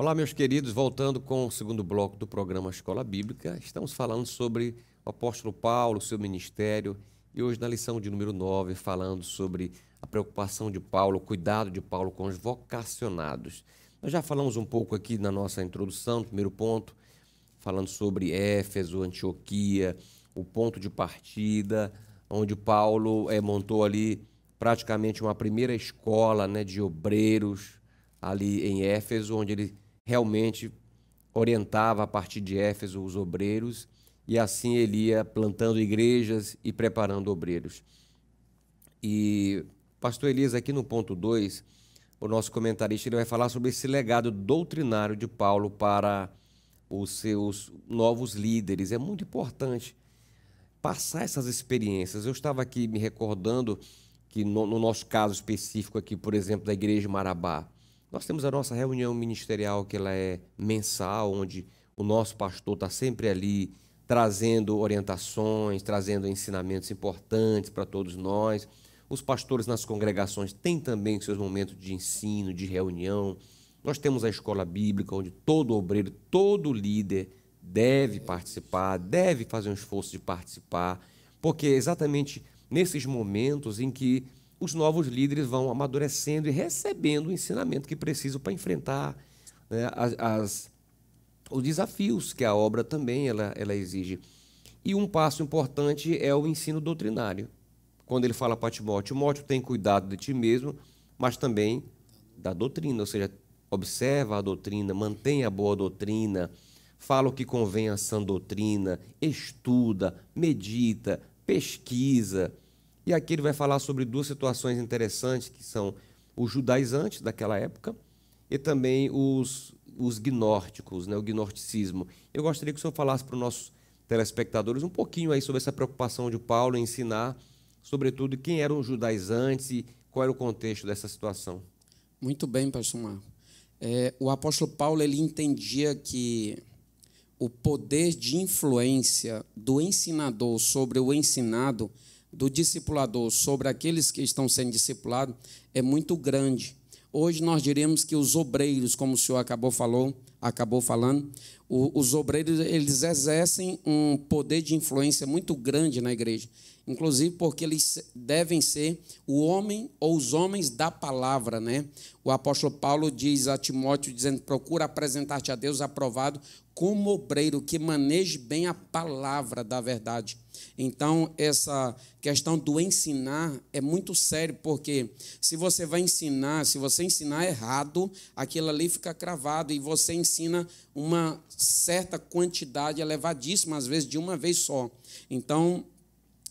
Olá, meus queridos, voltando com o segundo bloco do programa Escola Bíblica, estamos falando sobre o apóstolo Paulo, seu ministério, e hoje na lição de número 9, falando sobre a preocupação de Paulo, o cuidado de Paulo com os vocacionados. Nós já falamos um pouco aqui na nossa introdução, no primeiro ponto, falando sobre Éfeso, Antioquia, o ponto de partida, onde Paulo é, montou ali praticamente uma primeira escola né, de obreiros ali em Éfeso, onde ele realmente orientava a partir de Éfeso os obreiros e assim ele ia plantando igrejas e preparando obreiros. E pastor Elias aqui no ponto 2, o nosso comentarista ele vai falar sobre esse legado doutrinário de Paulo para os seus novos líderes. É muito importante passar essas experiências. Eu estava aqui me recordando que no, no nosso caso específico aqui, por exemplo, da igreja de Marabá, nós temos a nossa reunião ministerial, que ela é mensal, onde o nosso pastor está sempre ali trazendo orientações, trazendo ensinamentos importantes para todos nós. Os pastores nas congregações têm também seus momentos de ensino, de reunião. Nós temos a escola bíblica, onde todo obreiro, todo líder deve participar, deve fazer um esforço de participar, porque é exatamente nesses momentos em que os novos líderes vão amadurecendo e recebendo o ensinamento que precisam para enfrentar né, as, as, os desafios que a obra também ela, ela exige. E um passo importante é o ensino doutrinário. Quando ele fala para Timóteo, Timóteo tem cuidado de ti mesmo, mas também da doutrina, ou seja, observa a doutrina, mantém a boa doutrina, fala o que convém à sã doutrina, estuda, medita, pesquisa, e aqui ele vai falar sobre duas situações interessantes, que são os judaizantes daquela época e também os, os né, o gnorticismo. Eu gostaria que o senhor falasse para os nossos telespectadores um pouquinho aí sobre essa preocupação de Paulo em ensinar, sobretudo, quem eram os judaizantes e qual era o contexto dessa situação. Muito bem, pastor Marco. É, o apóstolo Paulo ele entendia que o poder de influência do ensinador sobre o ensinado do discipulador sobre aqueles que estão sendo discipulados é muito grande. Hoje nós diremos que os obreiros, como o senhor acabou falou, acabou falando, os obreiros eles exercem um poder de influência muito grande na igreja inclusive porque eles devem ser o homem ou os homens da palavra, né? O apóstolo Paulo diz a Timóteo dizendo: "Procura apresentar-te a Deus aprovado como obreiro que maneje bem a palavra da verdade". Então, essa questão do ensinar é muito sério, porque se você vai ensinar, se você ensinar errado, aquilo ali fica cravado e você ensina uma certa quantidade elevadíssima, às vezes de uma vez só. Então,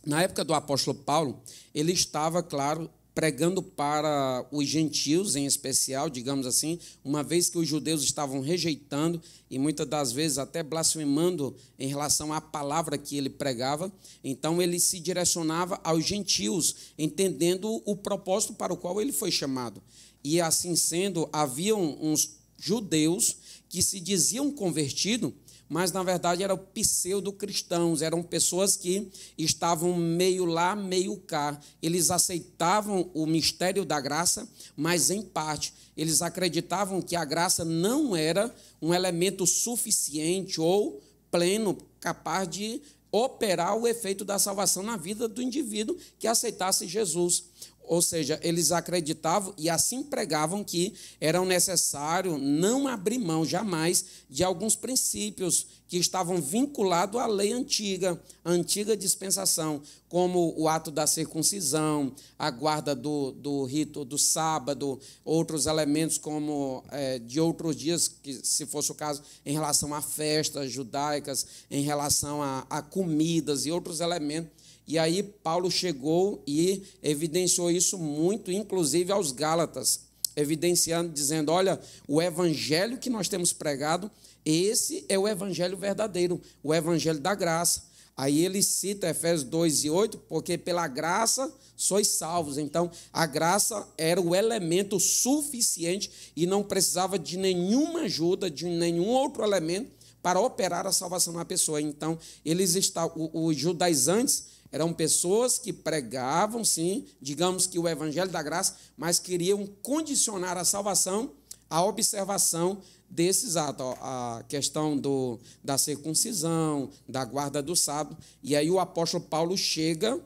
na época do apóstolo Paulo, ele estava, claro, pregando para os gentios em especial, digamos assim, uma vez que os judeus estavam rejeitando e muitas das vezes até blasfemando em relação à palavra que ele pregava, então ele se direcionava aos gentios, entendendo o propósito para o qual ele foi chamado. E assim sendo, haviam uns judeus que se diziam convertidos, mas na verdade eram pseudo-cristãos, eram pessoas que estavam meio lá, meio cá. Eles aceitavam o mistério da graça, mas em parte. Eles acreditavam que a graça não era um elemento suficiente ou pleno, capaz de operar o efeito da salvação na vida do indivíduo que aceitasse Jesus. Ou seja, eles acreditavam e assim pregavam que era necessário não abrir mão jamais de alguns princípios que estavam vinculados à lei antiga, à antiga dispensação, como o ato da circuncisão, a guarda do, do rito do sábado, outros elementos como é, de outros dias, que se fosse o caso, em relação a festas judaicas, em relação a, a comidas e outros elementos e aí Paulo chegou e evidenciou isso muito, inclusive aos Gálatas, evidenciando, dizendo: olha, o evangelho que nós temos pregado, esse é o evangelho verdadeiro, o evangelho da graça. Aí ele cita Efésios 2 e 8, porque pela graça sois salvos. Então, a graça era o elemento suficiente e não precisava de nenhuma ajuda, de nenhum outro elemento para operar a salvação na pessoa. Então, eles está, os judaizantes eram pessoas que pregavam, sim, digamos que o evangelho da graça, mas queriam condicionar a salvação à observação desses atos, a questão do, da circuncisão, da guarda do sábado. E aí o apóstolo Paulo chega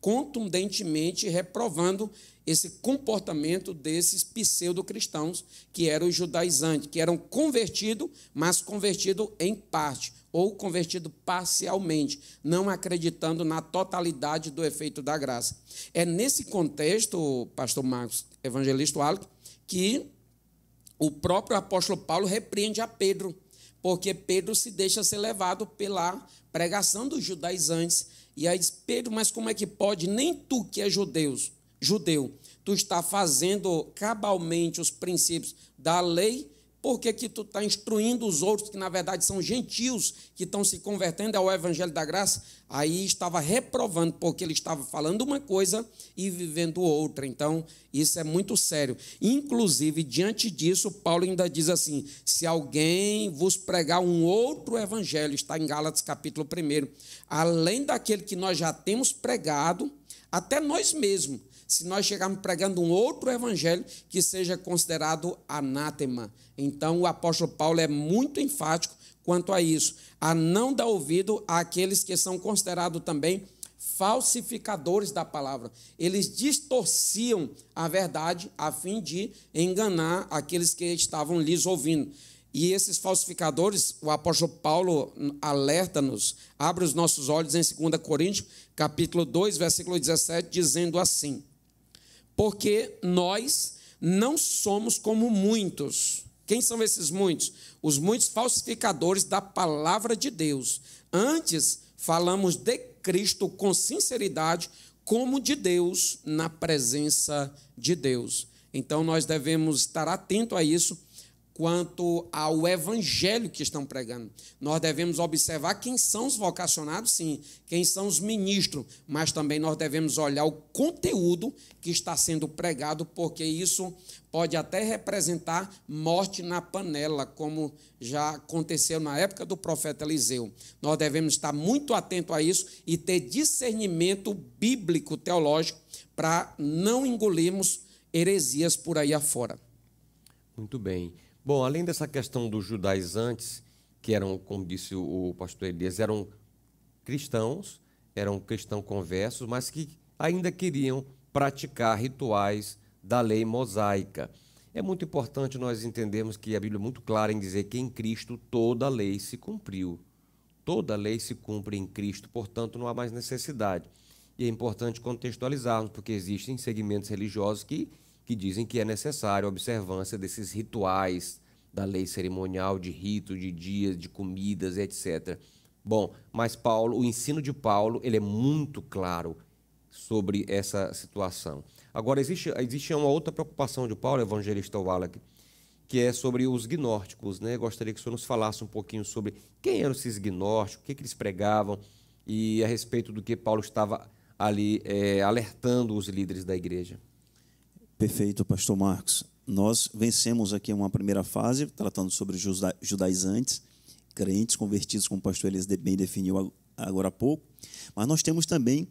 contundentemente reprovando esse comportamento desses pseudo-cristãos que eram os judaizantes, que eram convertidos, mas convertidos em parte ou convertido parcialmente, não acreditando na totalidade do efeito da graça. É nesse contexto, pastor Marcos, evangelista Alec, que o próprio apóstolo Paulo repreende a Pedro, porque Pedro se deixa ser levado pela pregação dos judaizantes. E aí diz, Pedro, mas como é que pode? Nem tu que é judeus, judeu, tu está fazendo cabalmente os princípios da lei por que, que tu está instruindo os outros que, na verdade, são gentios que estão se convertendo ao Evangelho da Graça? Aí estava reprovando, porque ele estava falando uma coisa e vivendo outra. Então, isso é muito sério. Inclusive, diante disso, Paulo ainda diz assim: se alguém vos pregar um outro Evangelho, está em Gálatas capítulo 1, além daquele que nós já temos pregado, até nós mesmos se nós chegarmos pregando um outro evangelho que seja considerado anátema. Então, o apóstolo Paulo é muito enfático quanto a isso, a não dar ouvido àqueles que são considerados também falsificadores da palavra. Eles distorciam a verdade a fim de enganar aqueles que estavam lhes ouvindo. E esses falsificadores, o apóstolo Paulo alerta-nos, abre os nossos olhos em 2 Coríntios, capítulo 2, versículo 17, dizendo assim: porque nós não somos como muitos. Quem são esses muitos? Os muitos falsificadores da palavra de Deus. Antes, falamos de Cristo com sinceridade, como de Deus, na presença de Deus. Então, nós devemos estar atento a isso quanto ao evangelho que estão pregando. Nós devemos observar quem são os vocacionados, sim, quem são os ministros, mas também nós devemos olhar o conteúdo que está sendo pregado, porque isso pode até representar morte na panela, como já aconteceu na época do profeta Eliseu. Nós devemos estar muito atento a isso e ter discernimento bíblico teológico para não engolirmos heresias por aí afora. Muito bem. Bom, além dessa questão dos judaizantes, que eram, como disse o pastor Elias, eram cristãos, eram cristãos conversos, mas que ainda queriam praticar rituais da lei mosaica. É muito importante nós entendermos que a Bíblia é muito clara em dizer que em Cristo toda a lei se cumpriu. Toda a lei se cumpre em Cristo, portanto não há mais necessidade. E é importante contextualizarmos, porque existem segmentos religiosos que que dizem que é necessário a observância desses rituais da lei cerimonial, de ritos, de dias, de comidas, etc. Bom, mas Paulo, o ensino de Paulo, ele é muito claro sobre essa situação. Agora, existe, existe uma outra preocupação de Paulo, evangelista Wallach, que é sobre os gnósticos. Né? Gostaria que o senhor nos falasse um pouquinho sobre quem eram esses gnósticos, o que, que eles pregavam e a respeito do que Paulo estava ali é, alertando os líderes da igreja. Perfeito, pastor Marcos. Nós vencemos aqui uma primeira fase, tratando sobre juda judaizantes, crentes convertidos, como o pastor Elias bem definiu agora há pouco. Mas nós temos também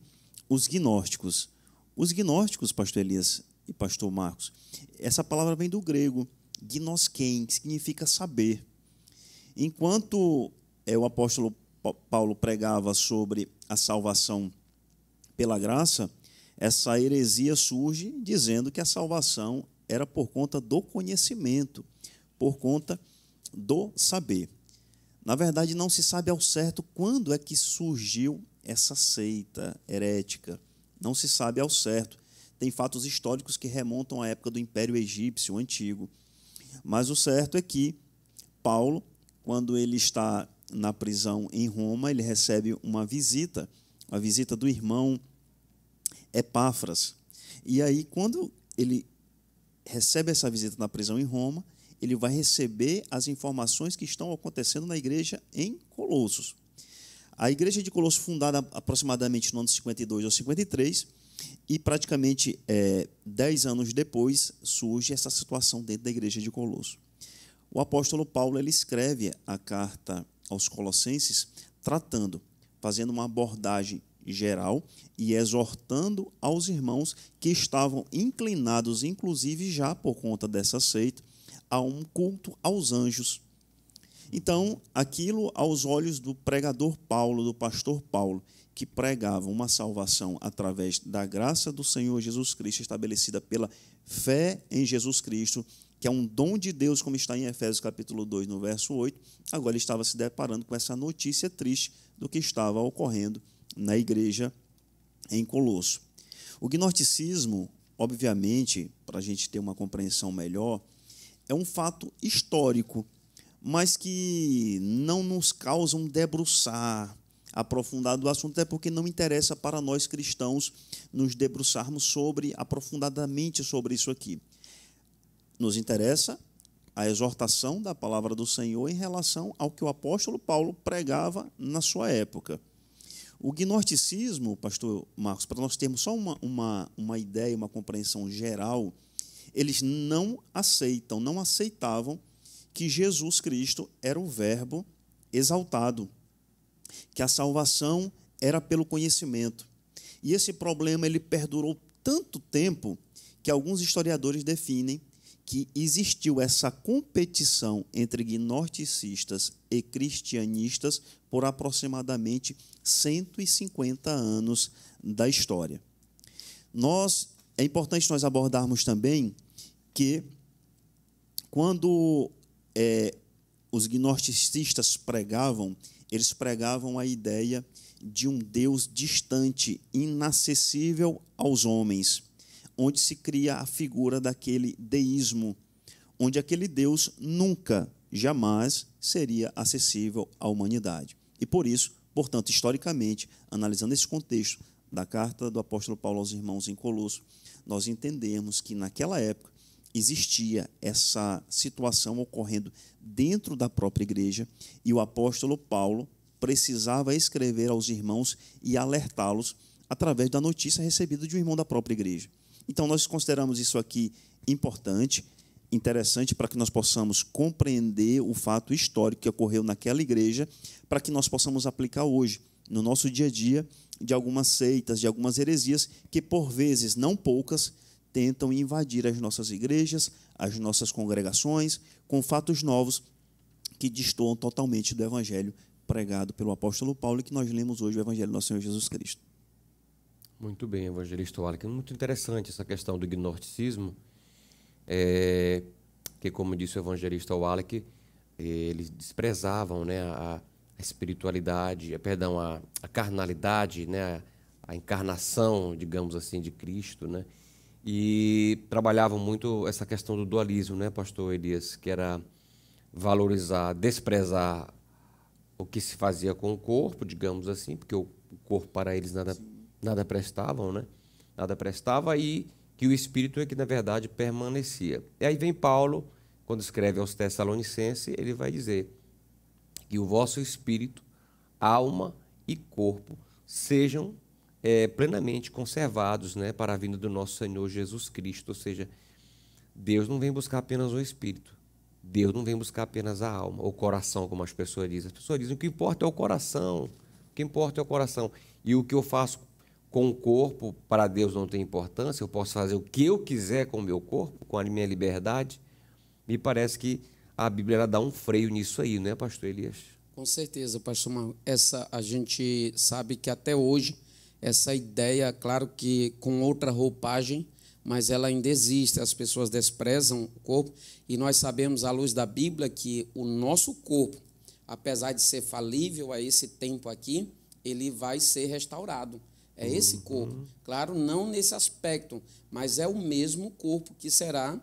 os gnósticos. Os gnósticos, pastor Elias e pastor Marcos, essa palavra vem do grego, gnosken, que significa saber. Enquanto é, o apóstolo Paulo pregava sobre a salvação pela graça, essa heresia surge dizendo que a salvação era por conta do conhecimento, por conta do saber. Na verdade, não se sabe ao certo quando é que surgiu essa seita herética. Não se sabe ao certo. Tem fatos históricos que remontam à época do Império Egípcio Antigo. Mas o certo é que Paulo, quando ele está na prisão em Roma, ele recebe uma visita, a visita do irmão Epáfras. E aí, quando ele recebe essa visita na prisão em Roma, ele vai receber as informações que estão acontecendo na igreja em Colossos. A igreja de Colossos, fundada aproximadamente no ano 52 ou 53, e praticamente é, dez anos depois surge essa situação dentro da igreja de Colossos. O apóstolo Paulo ele escreve a carta aos Colossenses tratando, fazendo uma abordagem geral e exortando aos irmãos que estavam inclinados, inclusive já por conta dessa seita, a um culto aos anjos. Então, aquilo aos olhos do pregador Paulo, do pastor Paulo, que pregava uma salvação através da graça do Senhor Jesus Cristo, estabelecida pela fé em Jesus Cristo, que é um dom de Deus, como está em Efésios capítulo 2, no verso 8, agora ele estava se deparando com essa notícia triste do que estava ocorrendo na igreja em Colosso. O gnosticismo, obviamente, para a gente ter uma compreensão melhor, é um fato histórico, mas que não nos causa um debruçar aprofundado do assunto, até porque não interessa para nós cristãos nos debruçarmos sobre aprofundadamente sobre isso aqui. Nos interessa a exortação da palavra do Senhor em relação ao que o apóstolo Paulo pregava na sua época. O gnosticismo, pastor Marcos, para nós termos só uma, uma, uma ideia, uma compreensão geral, eles não aceitam, não aceitavam que Jesus Cristo era o Verbo exaltado, que a salvação era pelo conhecimento. E esse problema ele perdurou tanto tempo que alguns historiadores definem que existiu essa competição entre gnosticistas e cristianistas por aproximadamente 150 anos da história. Nós é importante nós abordarmos também que quando é, os gnosticistas pregavam, eles pregavam a ideia de um Deus distante, inacessível aos homens onde se cria a figura daquele deísmo, onde aquele Deus nunca, jamais seria acessível à humanidade. E por isso, portanto, historicamente, analisando esse contexto da carta do apóstolo Paulo aos irmãos em Colosso, nós entendemos que naquela época existia essa situação ocorrendo dentro da própria igreja e o apóstolo Paulo precisava escrever aos irmãos e alertá-los através da notícia recebida de um irmão da própria igreja. Então, nós consideramos isso aqui importante, interessante, para que nós possamos compreender o fato histórico que ocorreu naquela igreja, para que nós possamos aplicar hoje, no nosso dia a dia, de algumas seitas, de algumas heresias, que por vezes, não poucas, tentam invadir as nossas igrejas, as nossas congregações, com fatos novos que destoam totalmente do evangelho pregado pelo apóstolo Paulo e que nós lemos hoje o evangelho do nosso Senhor Jesus Cristo. Muito bem, evangelista Wallach. Muito interessante essa questão do gnosticismo, é, que, como disse o evangelista Wallach, eles desprezavam né, a, a espiritualidade, a, eh, perdão, a, a carnalidade, né, a, a, encarnação, digamos assim, de Cristo, né, e trabalhavam muito essa questão do dualismo, né, pastor Elias, que era valorizar, desprezar o que se fazia com o corpo, digamos assim, porque o, corpo para eles nada, Sim nada prestavam, né? Nada prestava e que o espírito é que na verdade permanecia. E aí vem Paulo, quando escreve aos Tessalonicenses, ele vai dizer que o vosso espírito, alma e corpo sejam é, plenamente conservados, né, para a vinda do nosso Senhor Jesus Cristo, ou seja, Deus não vem buscar apenas o espírito. Deus não vem buscar apenas a alma, o coração, como as pessoas dizem. As pessoas dizem o que importa é o coração. O que importa é o coração. E o que eu faço com o corpo, para Deus não tem importância, eu posso fazer o que eu quiser com o meu corpo, com a minha liberdade. Me parece que a Bíblia dá um freio nisso aí, não é, pastor Elias? Com certeza, pastor Marco. Essa a gente sabe que até hoje essa ideia, claro que com outra roupagem, mas ela ainda existe, as pessoas desprezam o corpo e nós sabemos à luz da Bíblia que o nosso corpo, apesar de ser falível a esse tempo aqui, ele vai ser restaurado é esse uhum. corpo. Claro, não nesse aspecto, mas é o mesmo corpo que será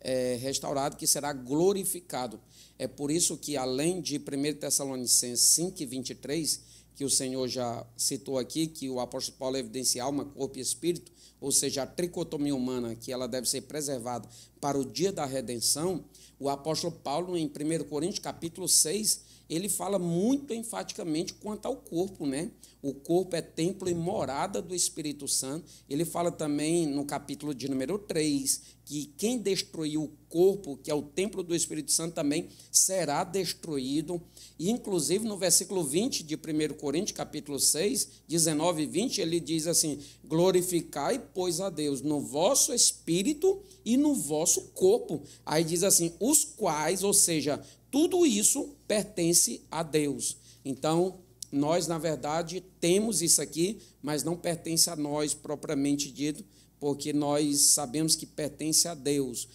é, restaurado, que será glorificado. É por isso que, além de 1 Tessalonicenses 5, 23, que o Senhor já citou aqui, que o apóstolo Paulo evidencia alma, corpo e espírito, ou seja, a tricotomia humana, que ela deve ser preservada para o dia da redenção, o apóstolo Paulo, em 1 Coríntios capítulo 6, ele fala muito enfaticamente quanto ao corpo, né? O corpo é templo e morada do Espírito Santo. Ele fala também no capítulo de número 3 que quem destruiu o corpo, que é o templo do Espírito Santo, também será destruído. E, inclusive, no versículo 20 de 1 Coríntios, capítulo 6, 19 e 20, ele diz assim: Glorificai, pois, a Deus no vosso espírito e no vosso corpo. Aí diz assim: os quais, ou seja, tudo isso pertence a Deus. Então, nós, na verdade, temos isso aqui, mas não pertence a nós propriamente dito, porque nós sabemos que pertence a Deus.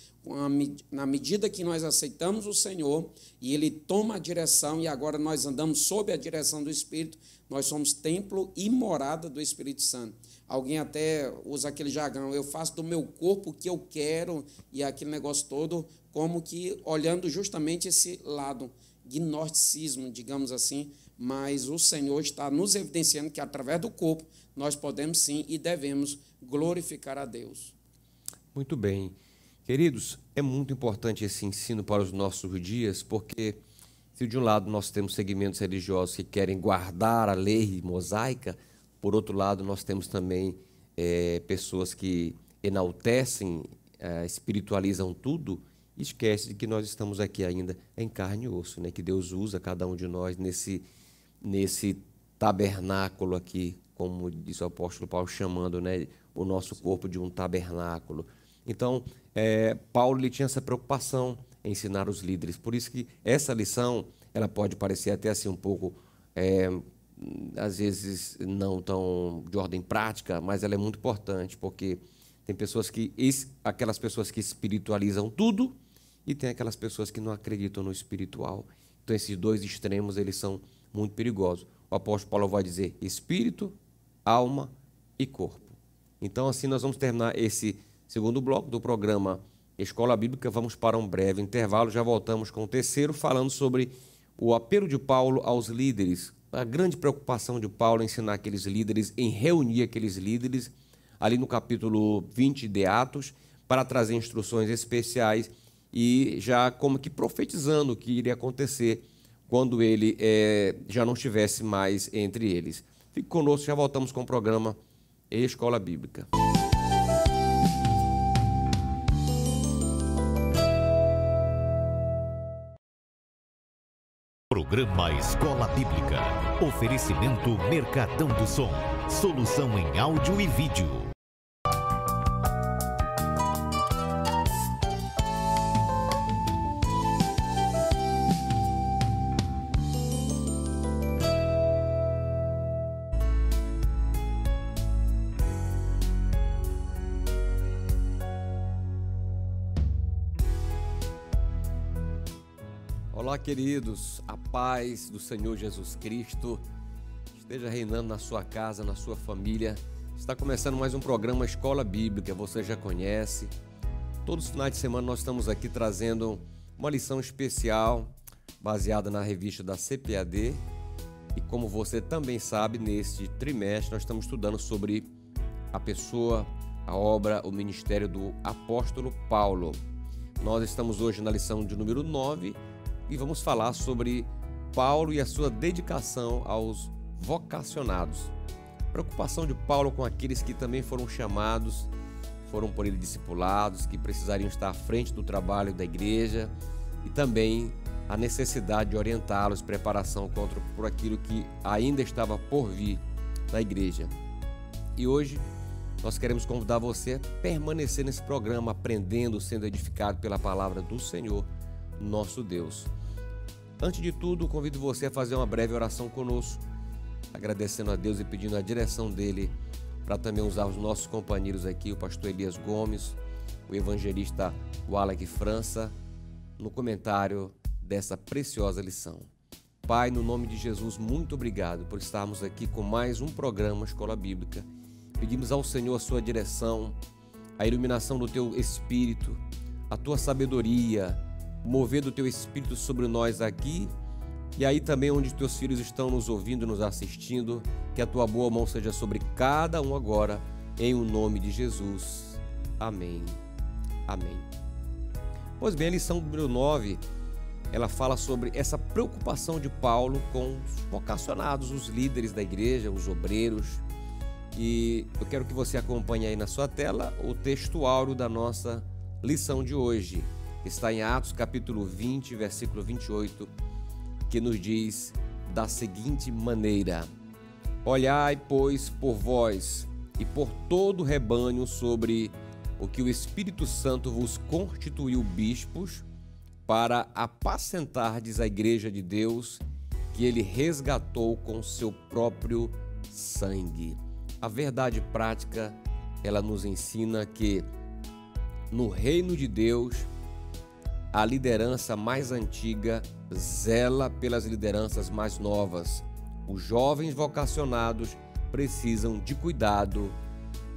Na medida que nós aceitamos o Senhor e Ele toma a direção, e agora nós andamos sob a direção do Espírito, nós somos templo e morada do Espírito Santo. Alguém até usa aquele jargão, eu faço do meu corpo o que eu quero, e aquele negócio todo, como que olhando justamente esse lado, gnosticismo, digamos assim, mas o Senhor está nos evidenciando que através do corpo nós podemos sim e devemos glorificar a Deus. Muito bem. Queridos, é muito importante esse ensino para os nossos dias, porque se de um lado nós temos segmentos religiosos que querem guardar a lei mosaica, por outro lado, nós temos também é, pessoas que enaltecem, é, espiritualizam tudo e esquece de que nós estamos aqui ainda em carne e osso, né? que Deus usa cada um de nós nesse, nesse tabernáculo aqui, como diz o apóstolo Paulo, chamando né, o nosso corpo de um tabernáculo. Então, é, Paulo ele tinha essa preocupação em ensinar os líderes. Por isso que essa lição, ela pode parecer até assim um pouco é, às vezes não tão de ordem prática, mas ela é muito importante, porque tem pessoas que aquelas pessoas que espiritualizam tudo e tem aquelas pessoas que não acreditam no espiritual. Então esses dois extremos eles são muito perigosos. O apóstolo Paulo vai dizer espírito, alma e corpo. Então assim nós vamos terminar esse segundo bloco do programa Escola Bíblica. Vamos para um breve intervalo, já voltamos com o terceiro falando sobre o apelo de Paulo aos líderes a grande preocupação de Paulo é ensinar aqueles líderes, em reunir aqueles líderes, ali no capítulo 20 de Atos, para trazer instruções especiais e já como que profetizando o que iria acontecer quando ele é, já não estivesse mais entre eles. Fique conosco, já voltamos com o programa Escola Bíblica. Programa Escola Bíblica. Oferecimento Mercadão do Som. Solução em áudio e vídeo. Olá, queridos, a paz do Senhor Jesus Cristo esteja reinando na sua casa, na sua família. Está começando mais um programa Escola Bíblica, você já conhece. Todos os finais de semana nós estamos aqui trazendo uma lição especial baseada na revista da CPAD. E como você também sabe, neste trimestre nós estamos estudando sobre a pessoa, a obra, o ministério do apóstolo Paulo. Nós estamos hoje na lição de número 9 e vamos falar sobre Paulo e a sua dedicação aos vocacionados. Preocupação de Paulo com aqueles que também foram chamados, foram por ele discipulados, que precisariam estar à frente do trabalho da igreja e também a necessidade de orientá-los, preparação contra por aquilo que ainda estava por vir na igreja. E hoje nós queremos convidar você a permanecer nesse programa aprendendo, sendo edificado pela palavra do Senhor nosso Deus. Antes de tudo, convido você a fazer uma breve oração conosco, agradecendo a Deus e pedindo a direção dele para também usar os nossos companheiros aqui, o pastor Elias Gomes, o evangelista Wallach França, no comentário dessa preciosa lição. Pai, no nome de Jesus, muito obrigado por estarmos aqui com mais um programa Escola Bíblica. Pedimos ao Senhor a sua direção, a iluminação do teu espírito, a tua sabedoria, mover do teu espírito sobre nós aqui e aí também onde teus filhos estão nos ouvindo, nos assistindo, que a tua boa mão seja sobre cada um agora, em o nome de Jesus. Amém. Amém. Pois bem, a lição número 9, ela fala sobre essa preocupação de Paulo com os vocacionados, os líderes da igreja, os obreiros. E eu quero que você acompanhe aí na sua tela o texto áureo da nossa lição de hoje está em Atos capítulo 20, versículo 28, que nos diz da seguinte maneira: Olhai, pois, por vós e por todo o rebanho sobre o que o Espírito Santo vos constituiu bispos, para apacentardes a igreja de Deus, que ele resgatou com seu próprio sangue. A verdade prática, ela nos ensina que no reino de Deus, a liderança mais antiga zela pelas lideranças mais novas. Os jovens vocacionados precisam de cuidado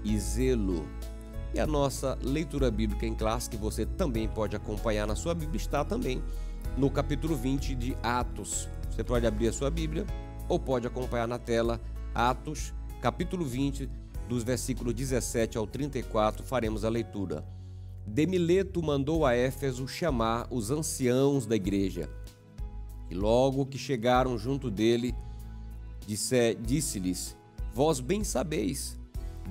e zelo. E a nossa leitura bíblica em classe, que você também pode acompanhar na sua Bíblia, está também no capítulo 20 de Atos. Você pode abrir a sua Bíblia ou pode acompanhar na tela Atos, capítulo 20, dos versículos 17 ao 34, faremos a leitura. Demileto mandou a Éfeso chamar os anciãos da igreja. E logo que chegaram junto dele, disse-lhes: Vós bem sabeis,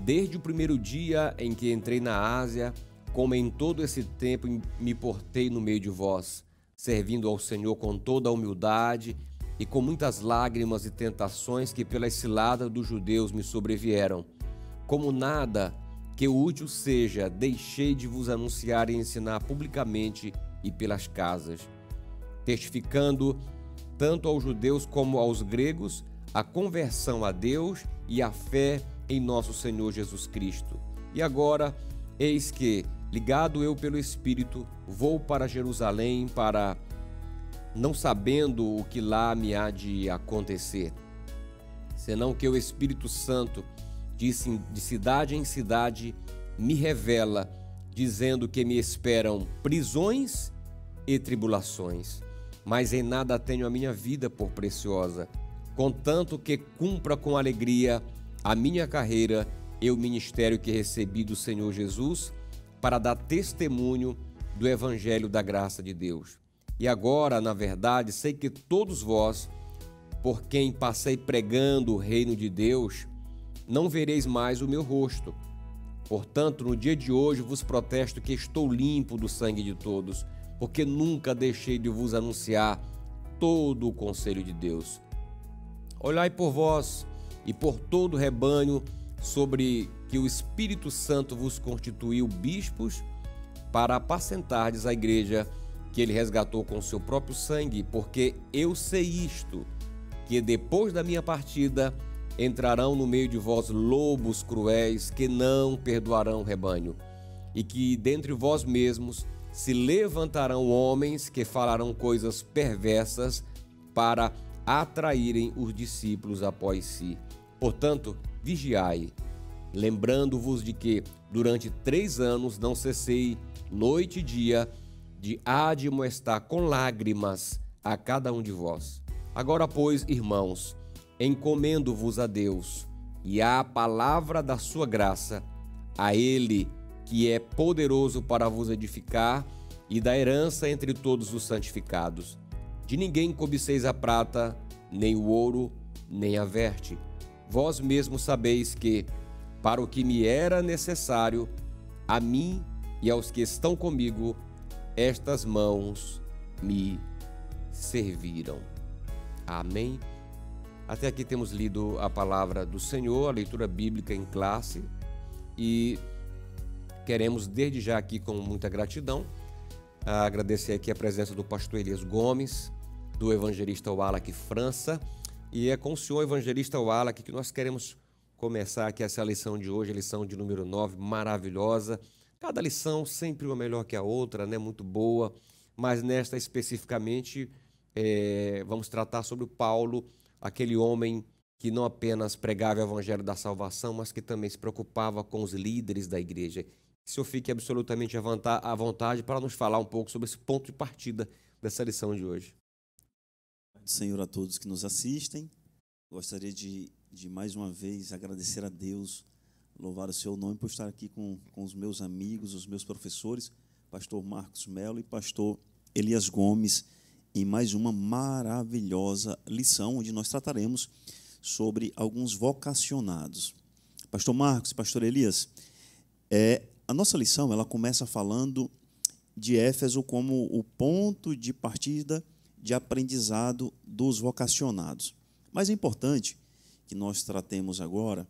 desde o primeiro dia em que entrei na Ásia, como em todo esse tempo me portei no meio de vós, servindo ao Senhor com toda a humildade e com muitas lágrimas e tentações que pela ciladas dos judeus me sobrevieram. Como nada que útil seja, deixei de vos anunciar e ensinar publicamente e pelas casas, testificando tanto aos judeus como aos gregos a conversão a Deus e a fé em nosso Senhor Jesus Cristo. E agora, eis que, ligado eu pelo Espírito, vou para Jerusalém para não sabendo o que lá me há de acontecer, senão que o Espírito Santo de, de cidade em cidade, me revela, dizendo que me esperam prisões e tribulações, mas em nada tenho a minha vida por preciosa, contanto que cumpra com alegria a minha carreira e o ministério que recebi do Senhor Jesus para dar testemunho do evangelho da graça de Deus. E agora, na verdade, sei que todos vós, por quem passei pregando o reino de Deus, não vereis mais o meu rosto. Portanto, no dia de hoje vos protesto que estou limpo do sangue de todos, porque nunca deixei de vos anunciar todo o conselho de Deus. Olhai por vós e por todo o rebanho sobre que o Espírito Santo vos constituiu bispos para apacentardes a igreja que ele resgatou com seu próprio sangue, porque eu sei isto, que depois da minha partida Entrarão no meio de vós lobos cruéis que não perdoarão o rebanho, e que dentre vós mesmos se levantarão homens que falarão coisas perversas para atraírem os discípulos após si. Portanto, vigiai, lembrando-vos de que durante três anos não cessei, noite e dia, de admoestar com lágrimas a cada um de vós. Agora, pois, irmãos, encomendo-vos a Deus e à palavra da sua graça, a Ele que é poderoso para vos edificar e da herança entre todos os santificados. De ninguém cobiceis a prata, nem o ouro, nem a verte. Vós mesmos sabeis que, para o que me era necessário, a mim e aos que estão comigo, estas mãos me serviram. Amém. Até aqui temos lido a palavra do Senhor, a leitura bíblica em classe e queremos desde já aqui com muita gratidão ah, agradecer aqui a presença do pastor Elias Gomes, do evangelista Wallach França e é com o senhor evangelista Wallach que nós queremos começar aqui essa lição de hoje, a lição de número 9, maravilhosa. Cada lição sempre uma melhor que a outra, né? Muito boa, mas nesta especificamente é, vamos tratar sobre o Paulo aquele homem que não apenas pregava o evangelho da salvação, mas que também se preocupava com os líderes da igreja. Que o senhor fique absolutamente à vontade para nos falar um pouco sobre esse ponto de partida dessa lição de hoje. Senhor, a todos que nos assistem, gostaria de, de mais uma vez agradecer a Deus, louvar o seu nome por estar aqui com, com os meus amigos, os meus professores, pastor Marcos Melo e pastor Elias Gomes em mais uma maravilhosa lição, onde nós trataremos sobre alguns vocacionados. Pastor Marcos, Pastor Elias, é, a nossa lição ela começa falando de Éfeso como o ponto de partida de aprendizado dos vocacionados. Mas é importante que nós tratemos agora,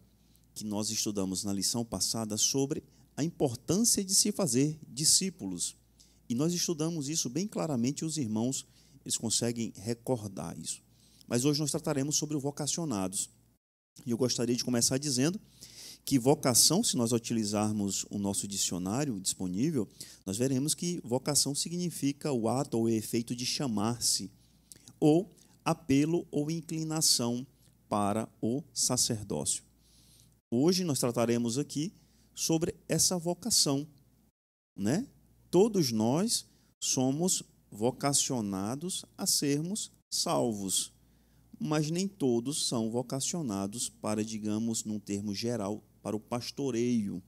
que nós estudamos na lição passada sobre a importância de se fazer discípulos. E nós estudamos isso bem claramente, os irmãos eles conseguem recordar isso. Mas hoje nós trataremos sobre vocacionados. E eu gostaria de começar dizendo que vocação, se nós utilizarmos o nosso dicionário disponível, nós veremos que vocação significa o ato ou o efeito de chamar-se, ou apelo ou inclinação para o sacerdócio. Hoje nós trataremos aqui sobre essa vocação, né? Todos nós somos vocacionados a sermos salvos, mas nem todos são vocacionados para, digamos, num termo geral, para o pastoreio.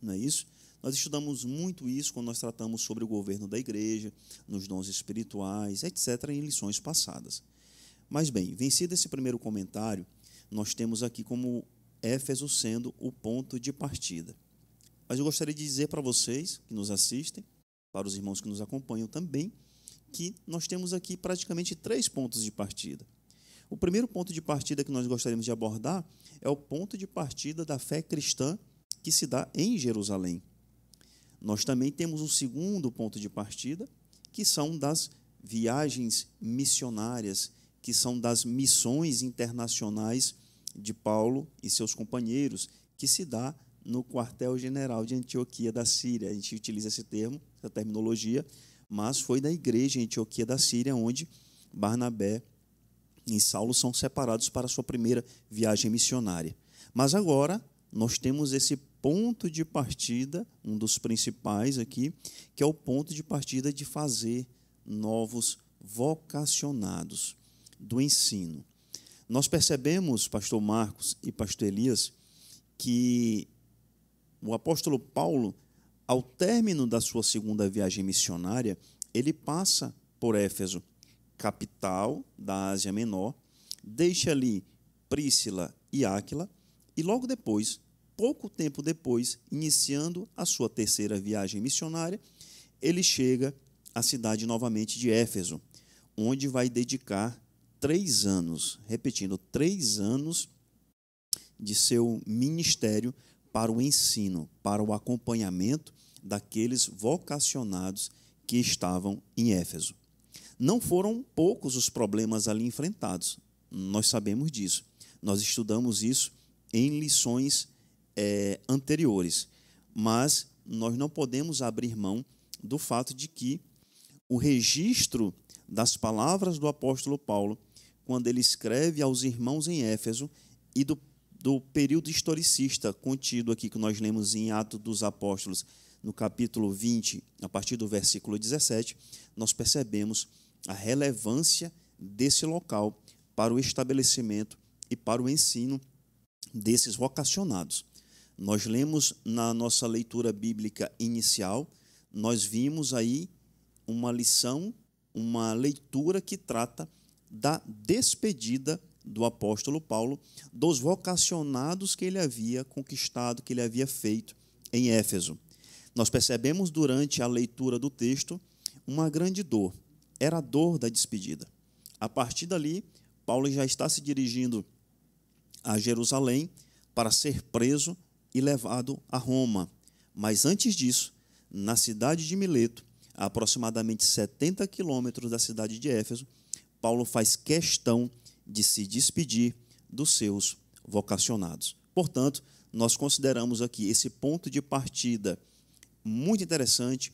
Não é isso? Nós estudamos muito isso quando nós tratamos sobre o governo da igreja, nos dons espirituais, etc., em lições passadas. Mas bem, vencido esse primeiro comentário, nós temos aqui como Éfeso sendo o ponto de partida. Mas eu gostaria de dizer para vocês que nos assistem para os irmãos que nos acompanham também, que nós temos aqui praticamente três pontos de partida. O primeiro ponto de partida que nós gostaríamos de abordar é o ponto de partida da fé cristã que se dá em Jerusalém. Nós também temos um segundo ponto de partida, que são das viagens missionárias, que são das missões internacionais de Paulo e seus companheiros, que se dá no quartel-general de Antioquia da Síria. A gente utiliza esse termo, essa terminologia, mas foi da igreja em Antioquia da Síria onde Barnabé e Saulo são separados para sua primeira viagem missionária. Mas agora nós temos esse ponto de partida, um dos principais aqui, que é o ponto de partida de fazer novos vocacionados do ensino. Nós percebemos, pastor Marcos e pastor Elias, que o apóstolo Paulo, ao término da sua segunda viagem missionária, ele passa por Éfeso, capital da Ásia Menor, deixa ali Prícila e Áquila, e logo depois, pouco tempo depois, iniciando a sua terceira viagem missionária, ele chega à cidade novamente de Éfeso, onde vai dedicar três anos, repetindo, três anos de seu ministério para o ensino, para o acompanhamento daqueles vocacionados que estavam em Éfeso. Não foram poucos os problemas ali enfrentados, nós sabemos disso. Nós estudamos isso em lições é, anteriores, mas nós não podemos abrir mão do fato de que o registro das palavras do apóstolo Paulo, quando ele escreve aos irmãos em Éfeso, e do do período historicista contido aqui que nós lemos em Atos dos Apóstolos, no capítulo 20, a partir do versículo 17, nós percebemos a relevância desse local para o estabelecimento e para o ensino desses vocacionados. Nós lemos na nossa leitura bíblica inicial, nós vimos aí uma lição, uma leitura que trata da despedida do apóstolo Paulo, dos vocacionados que ele havia conquistado, que ele havia feito em Éfeso. Nós percebemos durante a leitura do texto uma grande dor. Era a dor da despedida. A partir dali, Paulo já está se dirigindo a Jerusalém para ser preso e levado a Roma. Mas antes disso, na cidade de Mileto, a aproximadamente 70 quilômetros da cidade de Éfeso, Paulo faz questão de se despedir dos seus vocacionados. Portanto, nós consideramos aqui esse ponto de partida muito interessante,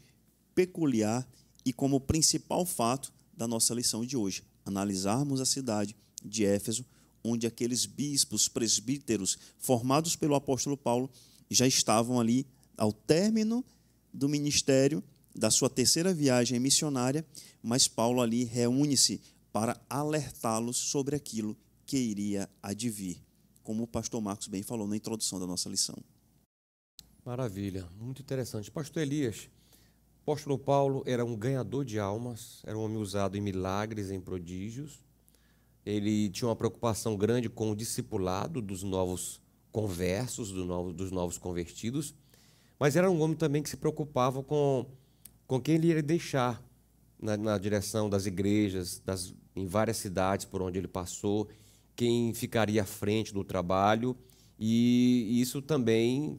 peculiar e como principal fato da nossa lição de hoje, analisarmos a cidade de Éfeso, onde aqueles bispos, presbíteros formados pelo apóstolo Paulo já estavam ali ao término do ministério da sua terceira viagem missionária, mas Paulo ali reúne-se para alertá-los sobre aquilo que iria advir, como o pastor Marcos bem falou na introdução da nossa lição. Maravilha, muito interessante. Pastor Elias, o apóstolo Paulo era um ganhador de almas, era um homem usado em milagres, em prodígios. Ele tinha uma preocupação grande com o discipulado dos novos conversos, do novo, dos novos convertidos, mas era um homem também que se preocupava com, com quem ele iria deixar na, na direção das igrejas, das, em várias cidades por onde ele passou, quem ficaria à frente do trabalho, e isso também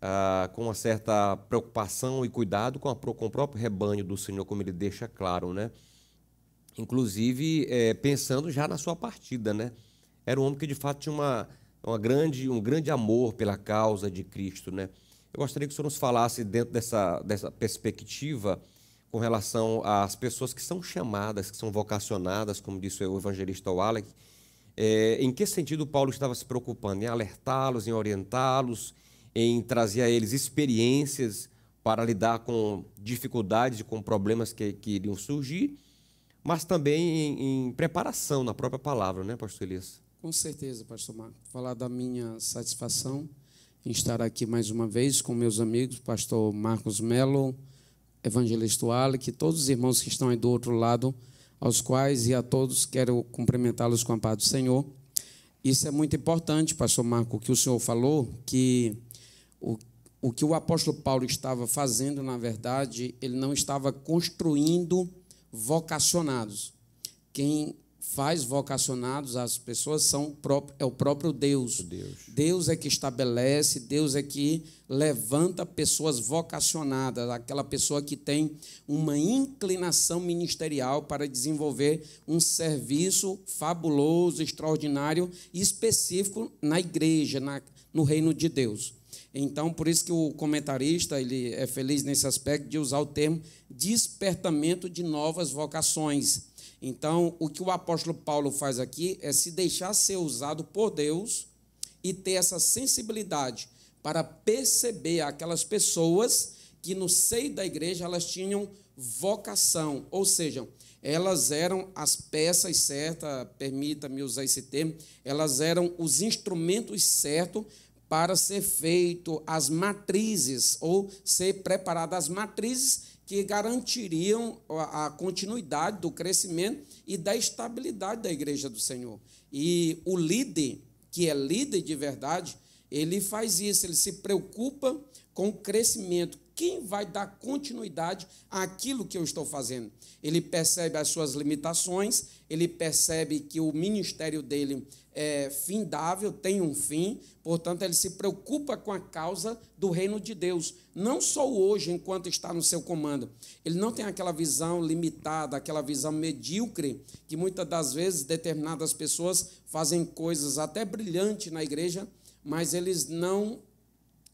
ah, com uma certa preocupação e cuidado com, a, com o próprio rebanho do Senhor, como ele deixa claro, né? Inclusive é, pensando já na sua partida, né? Era um homem que de fato tinha uma, uma grande, um grande amor pela causa de Cristo, né? Eu gostaria que o senhor nos falasse dentro dessa, dessa perspectiva com relação às pessoas que são chamadas, que são vocacionadas, como disse o evangelista Wallach, é, em que sentido Paulo estava se preocupando? Em alertá-los, em orientá-los, em trazer a eles experiências para lidar com dificuldades e com problemas que, que iriam surgir, mas também em, em preparação na própria palavra, né, pastor Elias? Com certeza, pastor Marco. Falar da minha satisfação em estar aqui mais uma vez com meus amigos, pastor Marcos Melo, Evangelia que todos os irmãos que estão aí do outro lado, aos quais e a todos quero cumprimentá-los com a paz do Senhor. Isso é muito importante, pastor Marco, que o senhor falou, que o, o que o apóstolo Paulo estava fazendo, na verdade, ele não estava construindo vocacionados. Quem faz vocacionados as pessoas são o próprio, é o próprio Deus. Deus. Deus é que estabelece, Deus é que levanta pessoas vocacionadas, aquela pessoa que tem uma inclinação ministerial para desenvolver um serviço fabuloso, extraordinário e específico na igreja, na, no reino de Deus. Então, por isso que o comentarista ele é feliz nesse aspecto de usar o termo despertamento de novas vocações então, o que o apóstolo Paulo faz aqui é se deixar ser usado por Deus e ter essa sensibilidade para perceber aquelas pessoas que no seio da igreja elas tinham vocação, ou seja, elas eram as peças certas, permita-me usar esse termo, elas eram os instrumentos certos para ser feito as matrizes ou ser preparadas as matrizes que garantiriam a continuidade do crescimento e da estabilidade da igreja do Senhor. E o líder, que é líder de verdade, ele faz isso, ele se preocupa com o crescimento. Quem vai dar continuidade àquilo que eu estou fazendo? Ele percebe as suas limitações, ele percebe que o ministério dele é, findável, tem um fim, portanto, ele se preocupa com a causa do reino de Deus, não só hoje, enquanto está no seu comando. Ele não tem aquela visão limitada, aquela visão medíocre, que muitas das vezes determinadas pessoas fazem coisas até brilhantes na igreja, mas eles não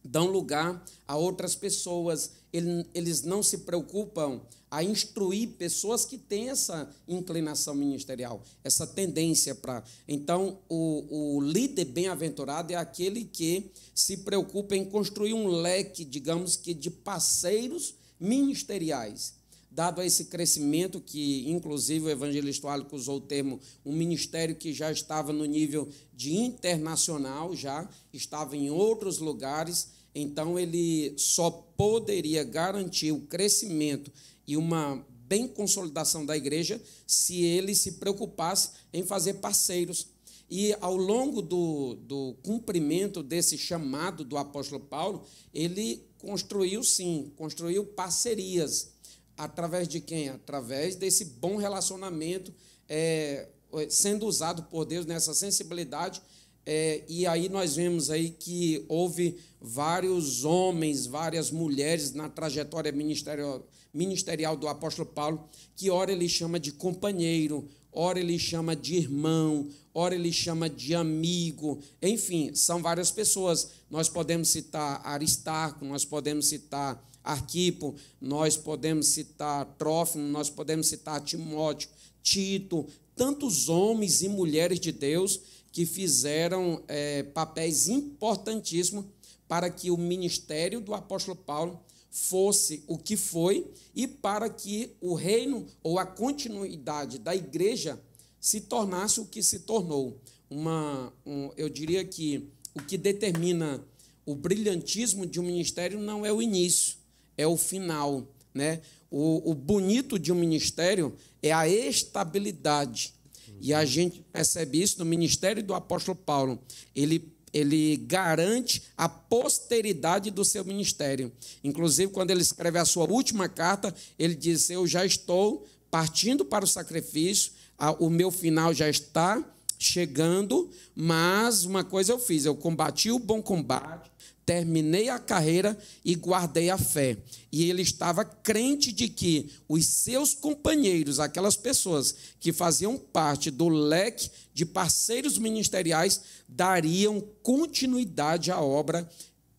dão lugar a outras pessoas, eles não se preocupam a instruir pessoas que têm essa inclinação ministerial, essa tendência para. Então, o, o líder bem-aventurado é aquele que se preocupa em construir um leque, digamos que, de parceiros ministeriais dado a esse crescimento que, inclusive, o evangelista Álico usou o termo, um ministério que já estava no nível de internacional, já estava em outros lugares, então, ele só poderia garantir o crescimento e uma bem consolidação da igreja se ele se preocupasse em fazer parceiros. E ao longo do, do cumprimento desse chamado do apóstolo Paulo, ele construiu sim, construiu parcerias. Através de quem? Através desse bom relacionamento, é, sendo usado por Deus nessa sensibilidade é, e aí nós vemos aí que houve vários homens, várias mulheres na trajetória ministerial, ministerial do apóstolo Paulo, que ora ele chama de companheiro, ora ele chama de irmão, ora ele chama de amigo, enfim, são várias pessoas. Nós podemos citar Aristarco, nós podemos citar Arquipo, nós podemos citar Trófimo, nós podemos citar Timóteo, Tito, tantos homens e mulheres de Deus que fizeram é, papéis importantíssimos para que o ministério do apóstolo Paulo fosse o que foi e para que o reino ou a continuidade da igreja se tornasse o que se tornou. Uma, um, eu diria que o que determina o brilhantismo de um ministério não é o início, é o final. Né? O, o bonito de um ministério é a estabilidade e a gente percebe isso no ministério do apóstolo Paulo. Ele ele garante a posteridade do seu ministério. Inclusive, quando ele escreve a sua última carta, ele diz: Eu já estou partindo para o sacrifício, o meu final já está chegando, mas uma coisa eu fiz: eu combati o bom combate, terminei a carreira e guardei a fé. E ele estava crente de que os seus companheiros, aquelas pessoas que faziam parte do leque de parceiros ministeriais, dariam continuidade à obra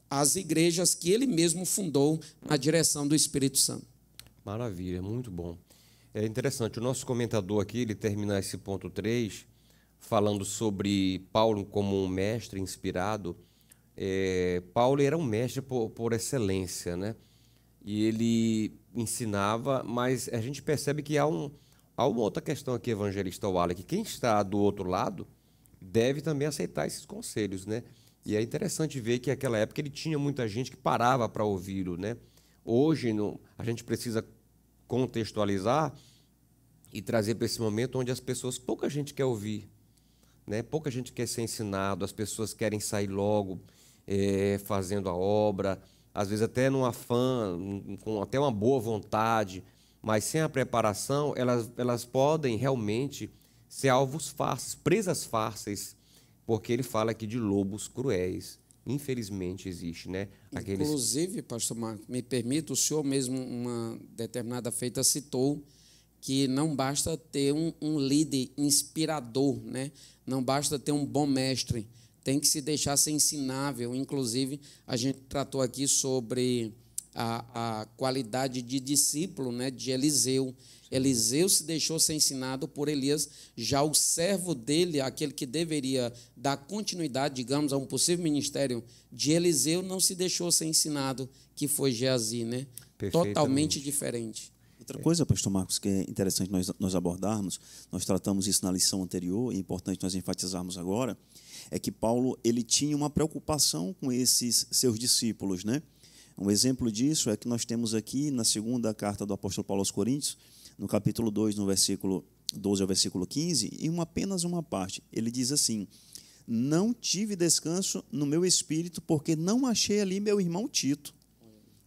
às igrejas que ele mesmo fundou na direção do Espírito Santo. Maravilha, muito bom. É interessante, o nosso comentador aqui, ele termina esse ponto 3 falando sobre Paulo como um mestre inspirado é, Paulo era um mestre por, por excelência, né? E ele ensinava, mas a gente percebe que há, um, há uma outra questão aqui, evangelista Wally, que quem está do outro lado deve também aceitar esses conselhos, né? E é interessante ver que naquela época ele tinha muita gente que parava para ouvi-lo, né? Hoje no, a gente precisa contextualizar e trazer para esse momento onde as pessoas, pouca gente quer ouvir, né? Pouca gente quer ser ensinado, as pessoas querem sair logo, é, fazendo a obra, às vezes até num afã, com até uma boa vontade, mas sem a preparação, elas, elas podem realmente ser alvos fáceis, presas fáceis, porque ele fala aqui de lobos cruéis. Infelizmente existe, né? Aqueles... Inclusive, pastor Marco, me permita, o senhor mesmo, uma determinada feita, citou que não basta ter um, um líder inspirador, né? não basta ter um bom mestre, tem que se deixar ser ensinável. Inclusive, a gente tratou aqui sobre a, a qualidade de discípulo né, de Eliseu. Eliseu se deixou ser ensinado por Elias, já o servo dele, aquele que deveria dar continuidade, digamos, a um possível ministério de Eliseu, não se deixou ser ensinado, que foi Geazi, né? Totalmente diferente. Outra coisa, pastor Marcos, que é interessante nós, nós abordarmos, nós tratamos isso na lição anterior, e é importante nós enfatizarmos agora, é que Paulo ele tinha uma preocupação com esses seus discípulos, né? Um exemplo disso é que nós temos aqui na segunda carta do apóstolo Paulo aos Coríntios, no capítulo 2, no versículo 12 ao versículo 15, em uma, apenas uma parte, ele diz assim: Não tive descanso no meu espírito, porque não achei ali meu irmão Tito.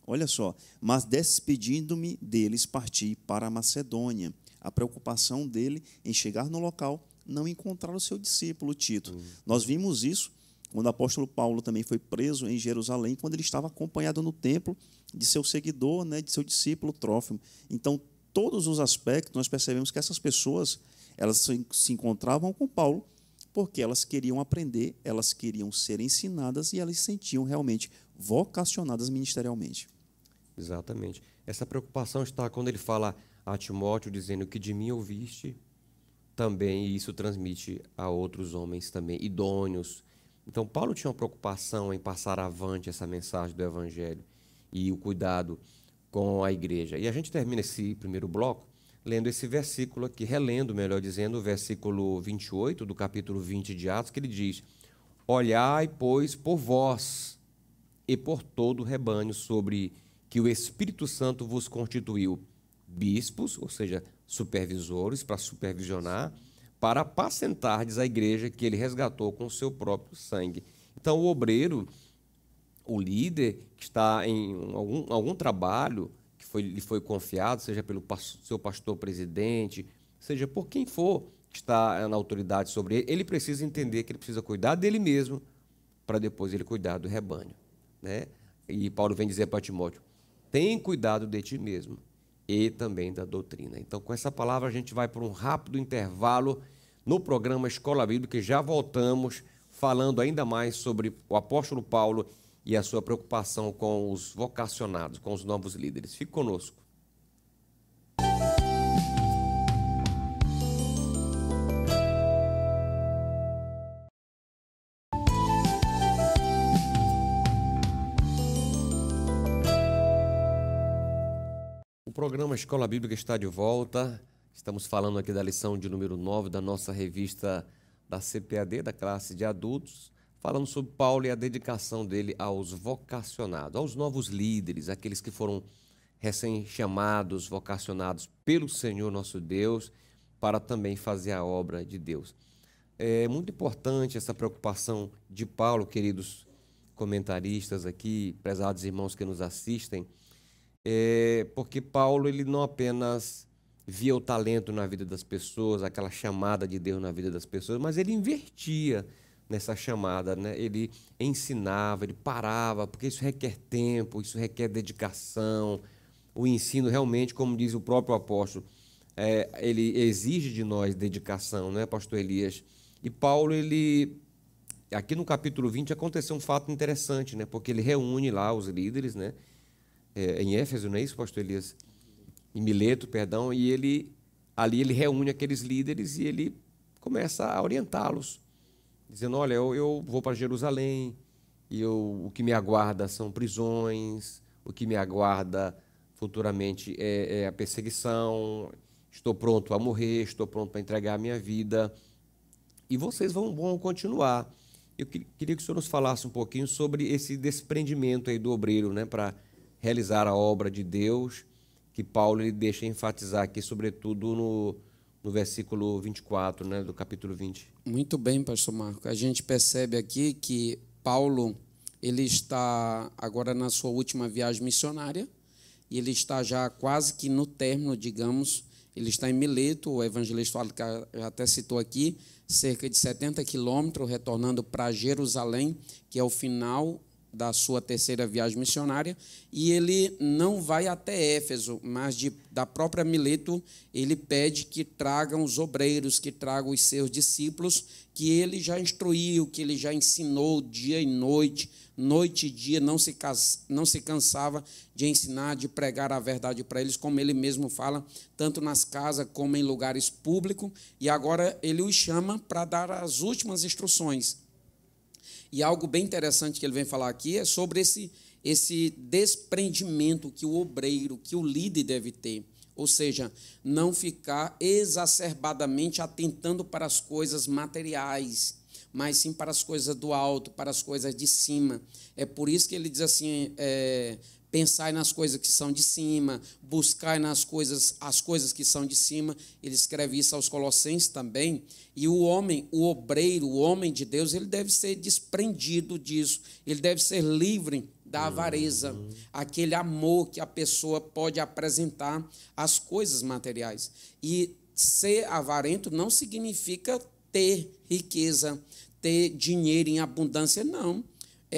Olha só, mas despedindo-me deles, parti para a Macedônia. A preocupação dele em chegar no local não encontraram o seu discípulo Tito. Uhum. Nós vimos isso quando o apóstolo Paulo também foi preso em Jerusalém, quando ele estava acompanhado no templo de seu seguidor, né, de seu discípulo Trófimo. Então, todos os aspectos, nós percebemos que essas pessoas, elas se encontravam com Paulo porque elas queriam aprender, elas queriam ser ensinadas e elas se sentiam realmente vocacionadas ministerialmente. Exatamente. Essa preocupação está quando ele fala a Timóteo dizendo que de mim ouviste também, e isso transmite a outros homens também idôneos. Então, Paulo tinha uma preocupação em passar avante essa mensagem do Evangelho e o cuidado com a igreja. E a gente termina esse primeiro bloco lendo esse versículo aqui, relendo, melhor dizendo, o versículo 28 do capítulo 20 de Atos, que ele diz: Olhai, pois, por vós e por todo o rebanho sobre que o Espírito Santo vos constituiu bispos, ou seja, supervisores para supervisionar, para apacentar a igreja que ele resgatou com o seu próprio sangue. Então, o obreiro, o líder que está em algum, algum trabalho que foi, lhe foi confiado, seja pelo seu pastor presidente, seja por quem for que está na autoridade sobre ele, ele precisa entender que ele precisa cuidar dele mesmo para depois ele cuidar do rebanho. Né? E Paulo vem dizer para Timóteo: tem cuidado de ti mesmo e também da doutrina. Então, com essa palavra, a gente vai para um rápido intervalo no programa Escola Bíblica e já voltamos falando ainda mais sobre o apóstolo Paulo e a sua preocupação com os vocacionados, com os novos líderes. Fique conosco. programa Escola Bíblica está de volta. Estamos falando aqui da lição de número 9 da nossa revista da CPAD, da classe de adultos, falando sobre Paulo e a dedicação dele aos vocacionados, aos novos líderes, aqueles que foram recém-chamados, vocacionados pelo Senhor nosso Deus, para também fazer a obra de Deus. É muito importante essa preocupação de Paulo, queridos comentaristas aqui, prezados irmãos que nos assistem é, porque Paulo ele não apenas via o talento na vida das pessoas, aquela chamada de Deus na vida das pessoas, mas ele invertia nessa chamada, né? Ele ensinava, ele parava, porque isso requer tempo, isso requer dedicação. O ensino realmente, como diz o próprio apóstolo, é, ele exige de nós dedicação, né, pastor Elias? E Paulo, ele aqui no capítulo 20 aconteceu um fato interessante, né? Porque ele reúne lá os líderes, né? é, em Éfeso, não é isso, pastor Elias? Em Mileto, perdão, e ele ali ele reúne aqueles líderes e ele começa a orientá-los, dizendo: Olha, eu, eu vou para Jerusalém, e eu, o que me aguarda são prisões, o que me aguarda futuramente é, é a perseguição, estou pronto a morrer, estou pronto para entregar a minha vida, e vocês vão, vão continuar. Eu que, queria que o senhor nos falasse um pouquinho sobre esse desprendimento aí do obreiro, né, para realizar a obra de Deus, que Paulo ele deixa enfatizar aqui, sobretudo no, no versículo 24, né, do capítulo 20. Muito bem, pastor Marco. A gente percebe aqui que Paulo ele está agora na sua última viagem missionária e ele está já quase que no término, digamos. Ele está em Mileto, o evangelista até citou aqui, cerca de 70 quilômetros, retornando para Jerusalém, que é o final da sua terceira viagem missionária e ele não vai até Éfeso, mas de, da própria Mileto ele pede que tragam os obreiros, que tragam os seus discípulos, que ele já instruiu, que ele já ensinou dia e noite, noite e dia, não se, não se cansava de ensinar, de pregar a verdade para eles, como ele mesmo fala, tanto nas casas como em lugares públicos, e agora ele os chama para dar as últimas instruções. E algo bem interessante que ele vem falar aqui é sobre esse, esse desprendimento que o obreiro, que o líder deve ter. Ou seja, não ficar exacerbadamente atentando para as coisas materiais, mas sim para as coisas do alto, para as coisas de cima. É por isso que ele diz assim: é, pensai nas coisas que são de cima, buscai nas coisas as coisas que são de cima. Ele escreve isso aos Colossenses também. E o homem, o obreiro, o homem de Deus, ele deve ser desprendido disso. Ele deve ser livre da uhum. avareza, uhum. aquele amor que a pessoa pode apresentar às coisas materiais. E ser avarento não significa ter riqueza, ter dinheiro em abundância, não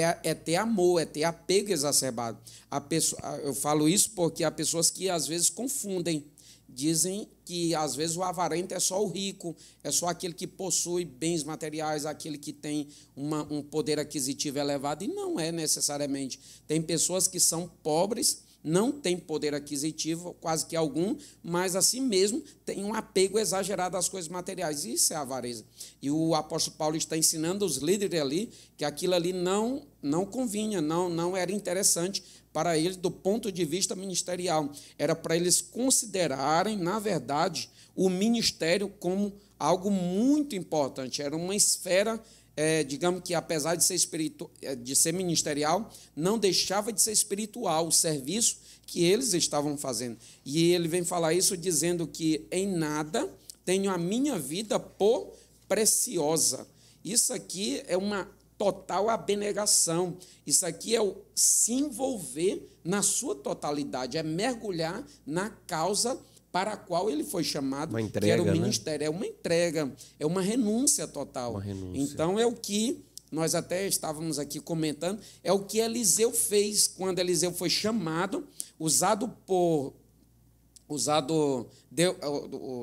é, é ter amor, é ter apego exacerbado. A pessoa, eu falo isso porque há pessoas que às vezes confundem. Dizem que às vezes o avarento é só o rico, é só aquele que possui bens materiais, aquele que tem uma, um poder aquisitivo elevado. E não é necessariamente. Tem pessoas que são pobres não tem poder aquisitivo, quase que algum, mas assim mesmo tem um apego exagerado às coisas materiais. Isso é avareza. E o apóstolo Paulo está ensinando os líderes ali que aquilo ali não não convinha, não não era interessante para eles do ponto de vista ministerial. Era para eles considerarem, na verdade, o ministério como algo muito importante, era uma esfera é, digamos que apesar de ser, espiritu, é, de ser ministerial, não deixava de ser espiritual o serviço que eles estavam fazendo. E ele vem falar isso dizendo que em nada tenho a minha vida por preciosa. Isso aqui é uma total abnegação. Isso aqui é o se envolver na sua totalidade, é mergulhar na causa para a qual ele foi chamado, entrega, que era o né? ministério. Né? É uma entrega, é uma renúncia total. Uma renúncia. Então é o que nós até estávamos aqui comentando, é o que Eliseu fez quando Eliseu foi chamado, usado por usado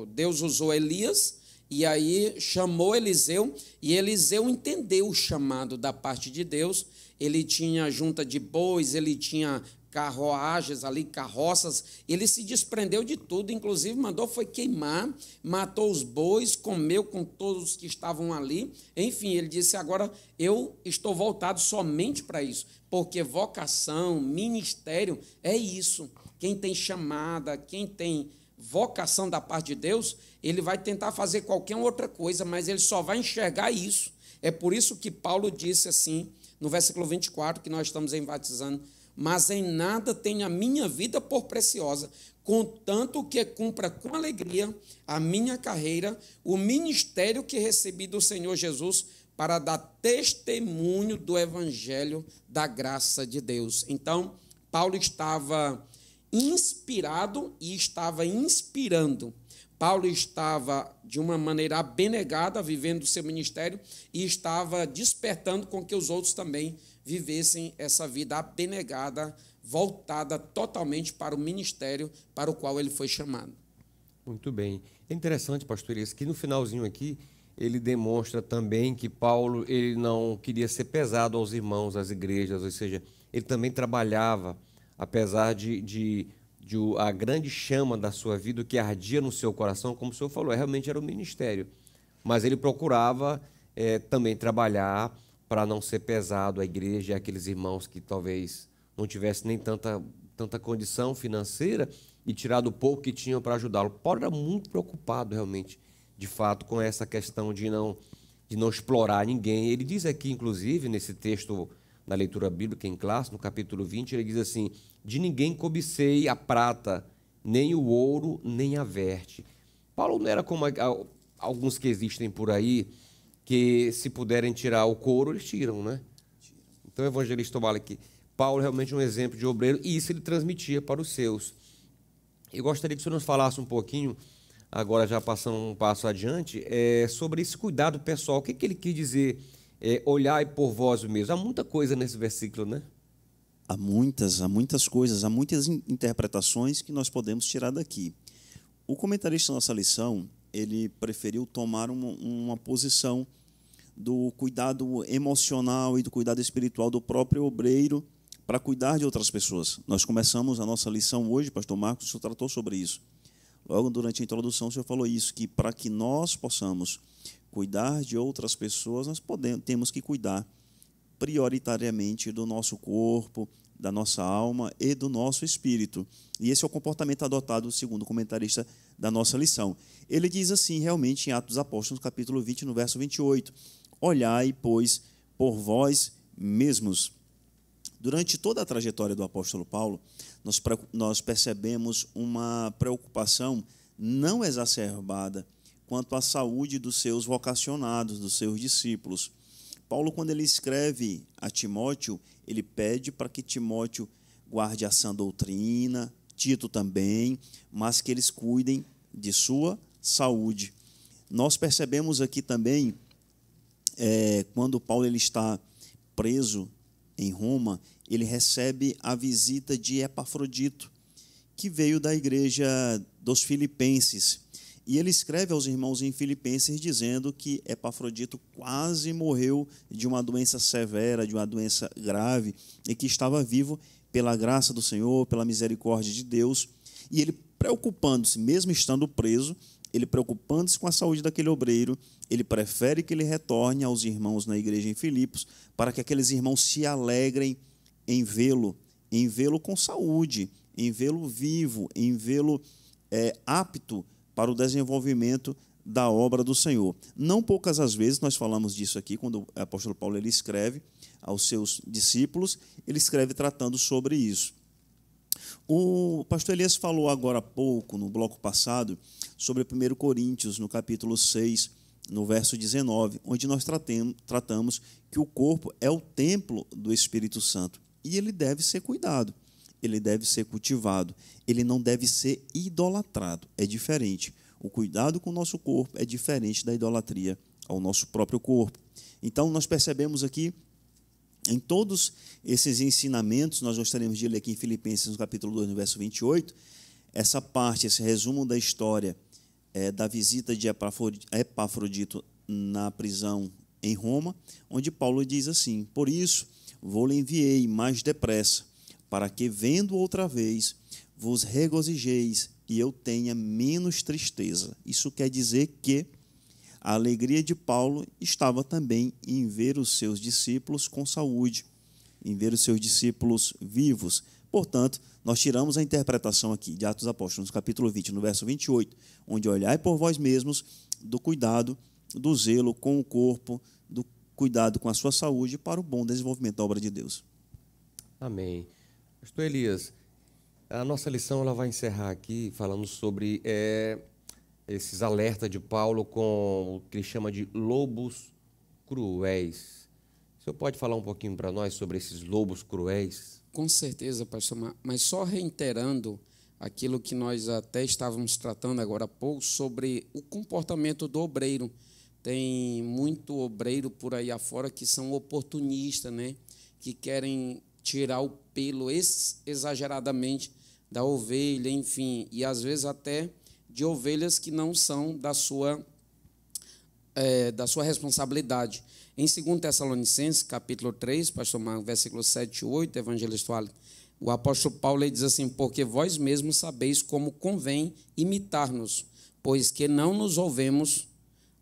Deus usou Elias e aí chamou Eliseu e Eliseu entendeu o chamado da parte de Deus. Ele tinha junta de bois, ele tinha carruagens ali, carroças. Ele se desprendeu de tudo, inclusive mandou foi queimar, matou os bois, comeu com todos os que estavam ali. Enfim, ele disse: agora eu estou voltado somente para isso, porque vocação, ministério é isso. Quem tem chamada, quem tem vocação da parte de Deus, ele vai tentar fazer qualquer outra coisa, mas ele só vai enxergar isso. É por isso que Paulo disse assim, no versículo 24, que nós estamos enfatizando mas em nada tenho a minha vida por preciosa, contanto que cumpra com alegria a minha carreira, o ministério que recebi do Senhor Jesus para dar testemunho do evangelho da graça de Deus. Então, Paulo estava inspirado e estava inspirando. Paulo estava de uma maneira abnegada vivendo o seu ministério e estava despertando com que os outros também vivessem essa vida abnegada, voltada totalmente para o ministério para o qual ele foi chamado. Muito bem. É interessante, pastor isso que no finalzinho aqui ele demonstra também que Paulo ele não queria ser pesado aos irmãos, às igrejas, ou seja, ele também trabalhava, apesar de, de, de a grande chama da sua vida, o que ardia no seu coração, como o senhor falou, é, realmente era o ministério. Mas ele procurava é, também trabalhar para não ser pesado à igreja e àqueles irmãos que talvez não tivessem nem tanta, tanta condição financeira e tirado o pouco que tinham para ajudá-lo. Paulo era muito preocupado realmente, de fato, com essa questão de não, de não explorar ninguém. Ele diz aqui, inclusive, nesse texto da leitura bíblica em classe, no capítulo 20, ele diz assim: De ninguém cobicei a prata, nem o ouro, nem a verte. Paulo não era como alguns que existem por aí, que se puderem tirar o couro, eles tiram, né? Então, o evangelista fala que Paulo é realmente um exemplo de obreiro e isso ele transmitia para os seus. Eu gostaria que o senhor nos falasse um pouquinho, agora já passando um passo adiante, é, sobre esse cuidado pessoal. O que, que ele quis dizer? É, olhar por vós mesmos. Há muita coisa nesse versículo, né? Há muitas, há muitas coisas, há muitas interpretações que nós podemos tirar daqui. O comentarista da nossa lição, ele preferiu tomar uma, uma posição do cuidado emocional e do cuidado espiritual do próprio obreiro para cuidar de outras pessoas. Nós começamos a nossa lição hoje, pastor Marcos, o senhor tratou sobre isso. Logo durante a introdução, o senhor falou isso, que para que nós possamos cuidar de outras pessoas, nós podemos, temos que cuidar prioritariamente do nosso corpo, da nossa alma e do nosso espírito. E esse é o comportamento adotado, segundo o comentarista da nossa lição. Ele diz assim, realmente, em Atos dos Apóstolos, capítulo 20, no verso 28, Olhai, pois, por vós mesmos. Durante toda a trajetória do apóstolo Paulo, nós, nós percebemos uma preocupação não exacerbada quanto à saúde dos seus vocacionados, dos seus discípulos. Paulo, quando ele escreve a Timóteo, ele pede para que Timóteo guarde a sã doutrina, Tito também, mas que eles cuidem de sua saúde. Nós percebemos aqui também, é, quando Paulo ele está preso em Roma, ele recebe a visita de Epafrodito, que veio da igreja dos Filipenses. E ele escreve aos irmãos em Filipenses dizendo que Epafrodito quase morreu de uma doença severa, de uma doença grave, e que estava vivo pela graça do Senhor, pela misericórdia de Deus, e ele preocupando-se, mesmo estando preso, ele preocupando-se com a saúde daquele obreiro, ele prefere que ele retorne aos irmãos na igreja em Filipos, para que aqueles irmãos se alegrem em vê-lo, em vê-lo com saúde, em vê-lo vivo, em vê-lo é, apto para o desenvolvimento da obra do Senhor. Não poucas as vezes nós falamos disso aqui quando o apóstolo Paulo ele escreve aos seus discípulos, ele escreve tratando sobre isso. O pastor Elias falou agora há pouco, no bloco passado, sobre 1 Coríntios, no capítulo 6, no verso 19, onde nós tratamos que o corpo é o templo do Espírito Santo e ele deve ser cuidado, ele deve ser cultivado, ele não deve ser idolatrado, é diferente. O cuidado com o nosso corpo é diferente da idolatria ao nosso próprio corpo. Então, nós percebemos aqui em todos esses ensinamentos, nós gostaríamos de ler aqui em Filipenses, no capítulo 2, no verso 28, essa parte, esse resumo da história é, da visita de Epafrodito na prisão em Roma, onde Paulo diz assim: Por isso vou-lhe enviei mais depressa, para que, vendo outra vez, vos regozijeis e eu tenha menos tristeza. Isso quer dizer que a alegria de Paulo estava também em ver os seus discípulos com saúde, em ver os seus discípulos vivos. Portanto, nós tiramos a interpretação aqui de Atos Apóstolos, capítulo 20, no verso 28, onde olhai por vós mesmos do cuidado, do zelo com o corpo, do cuidado com a sua saúde para o bom desenvolvimento da obra de Deus. Amém. Pastor Elias, a nossa lição ela vai encerrar aqui falando sobre é, esses alertas de Paulo com o que ele chama de lobos cruéis. O senhor pode falar um pouquinho para nós sobre esses lobos cruéis? Com certeza, pastor, mas só reiterando aquilo que nós até estávamos tratando agora há pouco sobre o comportamento do obreiro. Tem muito obreiro por aí afora que são oportunistas, né? que querem tirar o pelo exageradamente da ovelha, enfim, e às vezes até de ovelhas que não são da sua, é, da sua responsabilidade. Em 2 Tessalonicenses, capítulo 3, pastor Marcos, versículo 7 e 8, evangelista fala, o apóstolo Paulo diz assim, porque vós mesmos sabeis como convém imitar-nos, pois que não nos ouvemos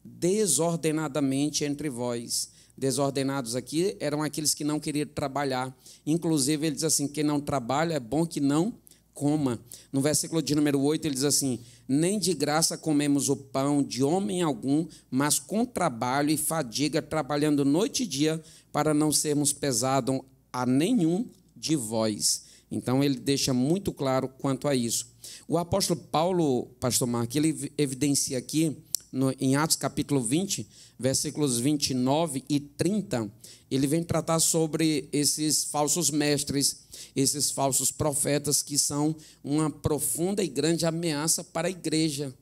desordenadamente entre vós. Desordenados aqui eram aqueles que não queriam trabalhar. Inclusive, ele diz assim: quem não trabalha é bom que não coma. No versículo de número 8, ele diz assim: Nem de graça comemos o pão de homem algum, mas com trabalho e fadiga, trabalhando noite e dia, para não sermos pesados a nenhum de vós. Então, ele deixa muito claro quanto a isso. O apóstolo Paulo, pastor Mark, ele evidencia aqui no, em Atos capítulo 20, versículos 29 e 30, ele vem tratar sobre esses falsos mestres, esses falsos profetas que são uma profunda e grande ameaça para a igreja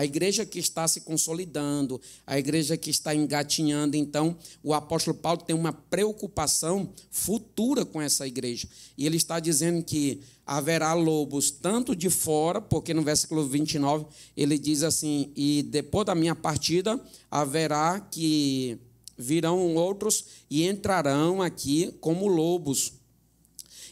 a igreja que está se consolidando, a igreja que está engatinhando. Então, o apóstolo Paulo tem uma preocupação futura com essa igreja. E ele está dizendo que haverá lobos tanto de fora, porque no versículo 29 ele diz assim: E depois da minha partida haverá que virão outros e entrarão aqui como lobos.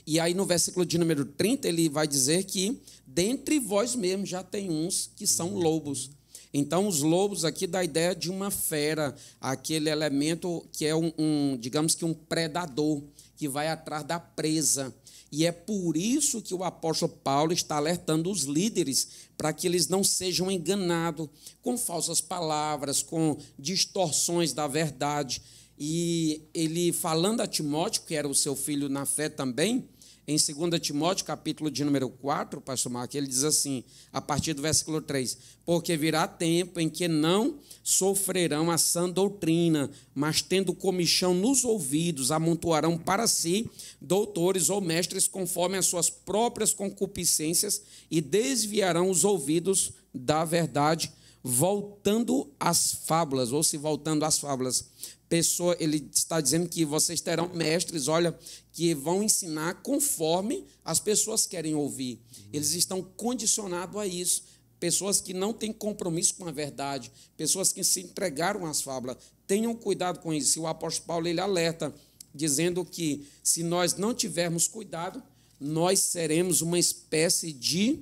E aí no versículo de número 30 ele vai dizer que dentre vós mesmos já tem uns que são uhum. lobos. Então, os lobos aqui dá a ideia de uma fera, aquele elemento que é um, um, digamos que um predador, que vai atrás da presa. E é por isso que o apóstolo Paulo está alertando os líderes para que eles não sejam enganados com falsas palavras, com distorções da verdade. E ele falando a Timóteo, que era o seu filho na fé também, em 2 Timóteo, capítulo de número 4, pastor Marco, ele diz assim, a partir do versículo 3: Porque virá tempo em que não sofrerão a sã doutrina, mas tendo comichão nos ouvidos, amontoarão para si doutores ou mestres conforme as suas próprias concupiscências e desviarão os ouvidos da verdade voltando às fábulas, ou se voltando às fábulas pessoa, ele está dizendo que vocês terão mestres, olha, que vão ensinar conforme as pessoas querem ouvir. Eles estão condicionados a isso. Pessoas que não têm compromisso com a verdade, pessoas que se entregaram às fábulas. Tenham cuidado com isso. E o apóstolo Paulo ele alerta, dizendo que se nós não tivermos cuidado, nós seremos uma espécie de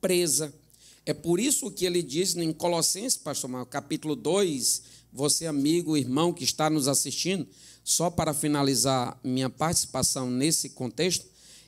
presa é por isso que ele diz em Colossenses, pastor Marco, capítulo 2, você amigo, irmão que está nos assistindo, só para finalizar minha participação nesse contexto,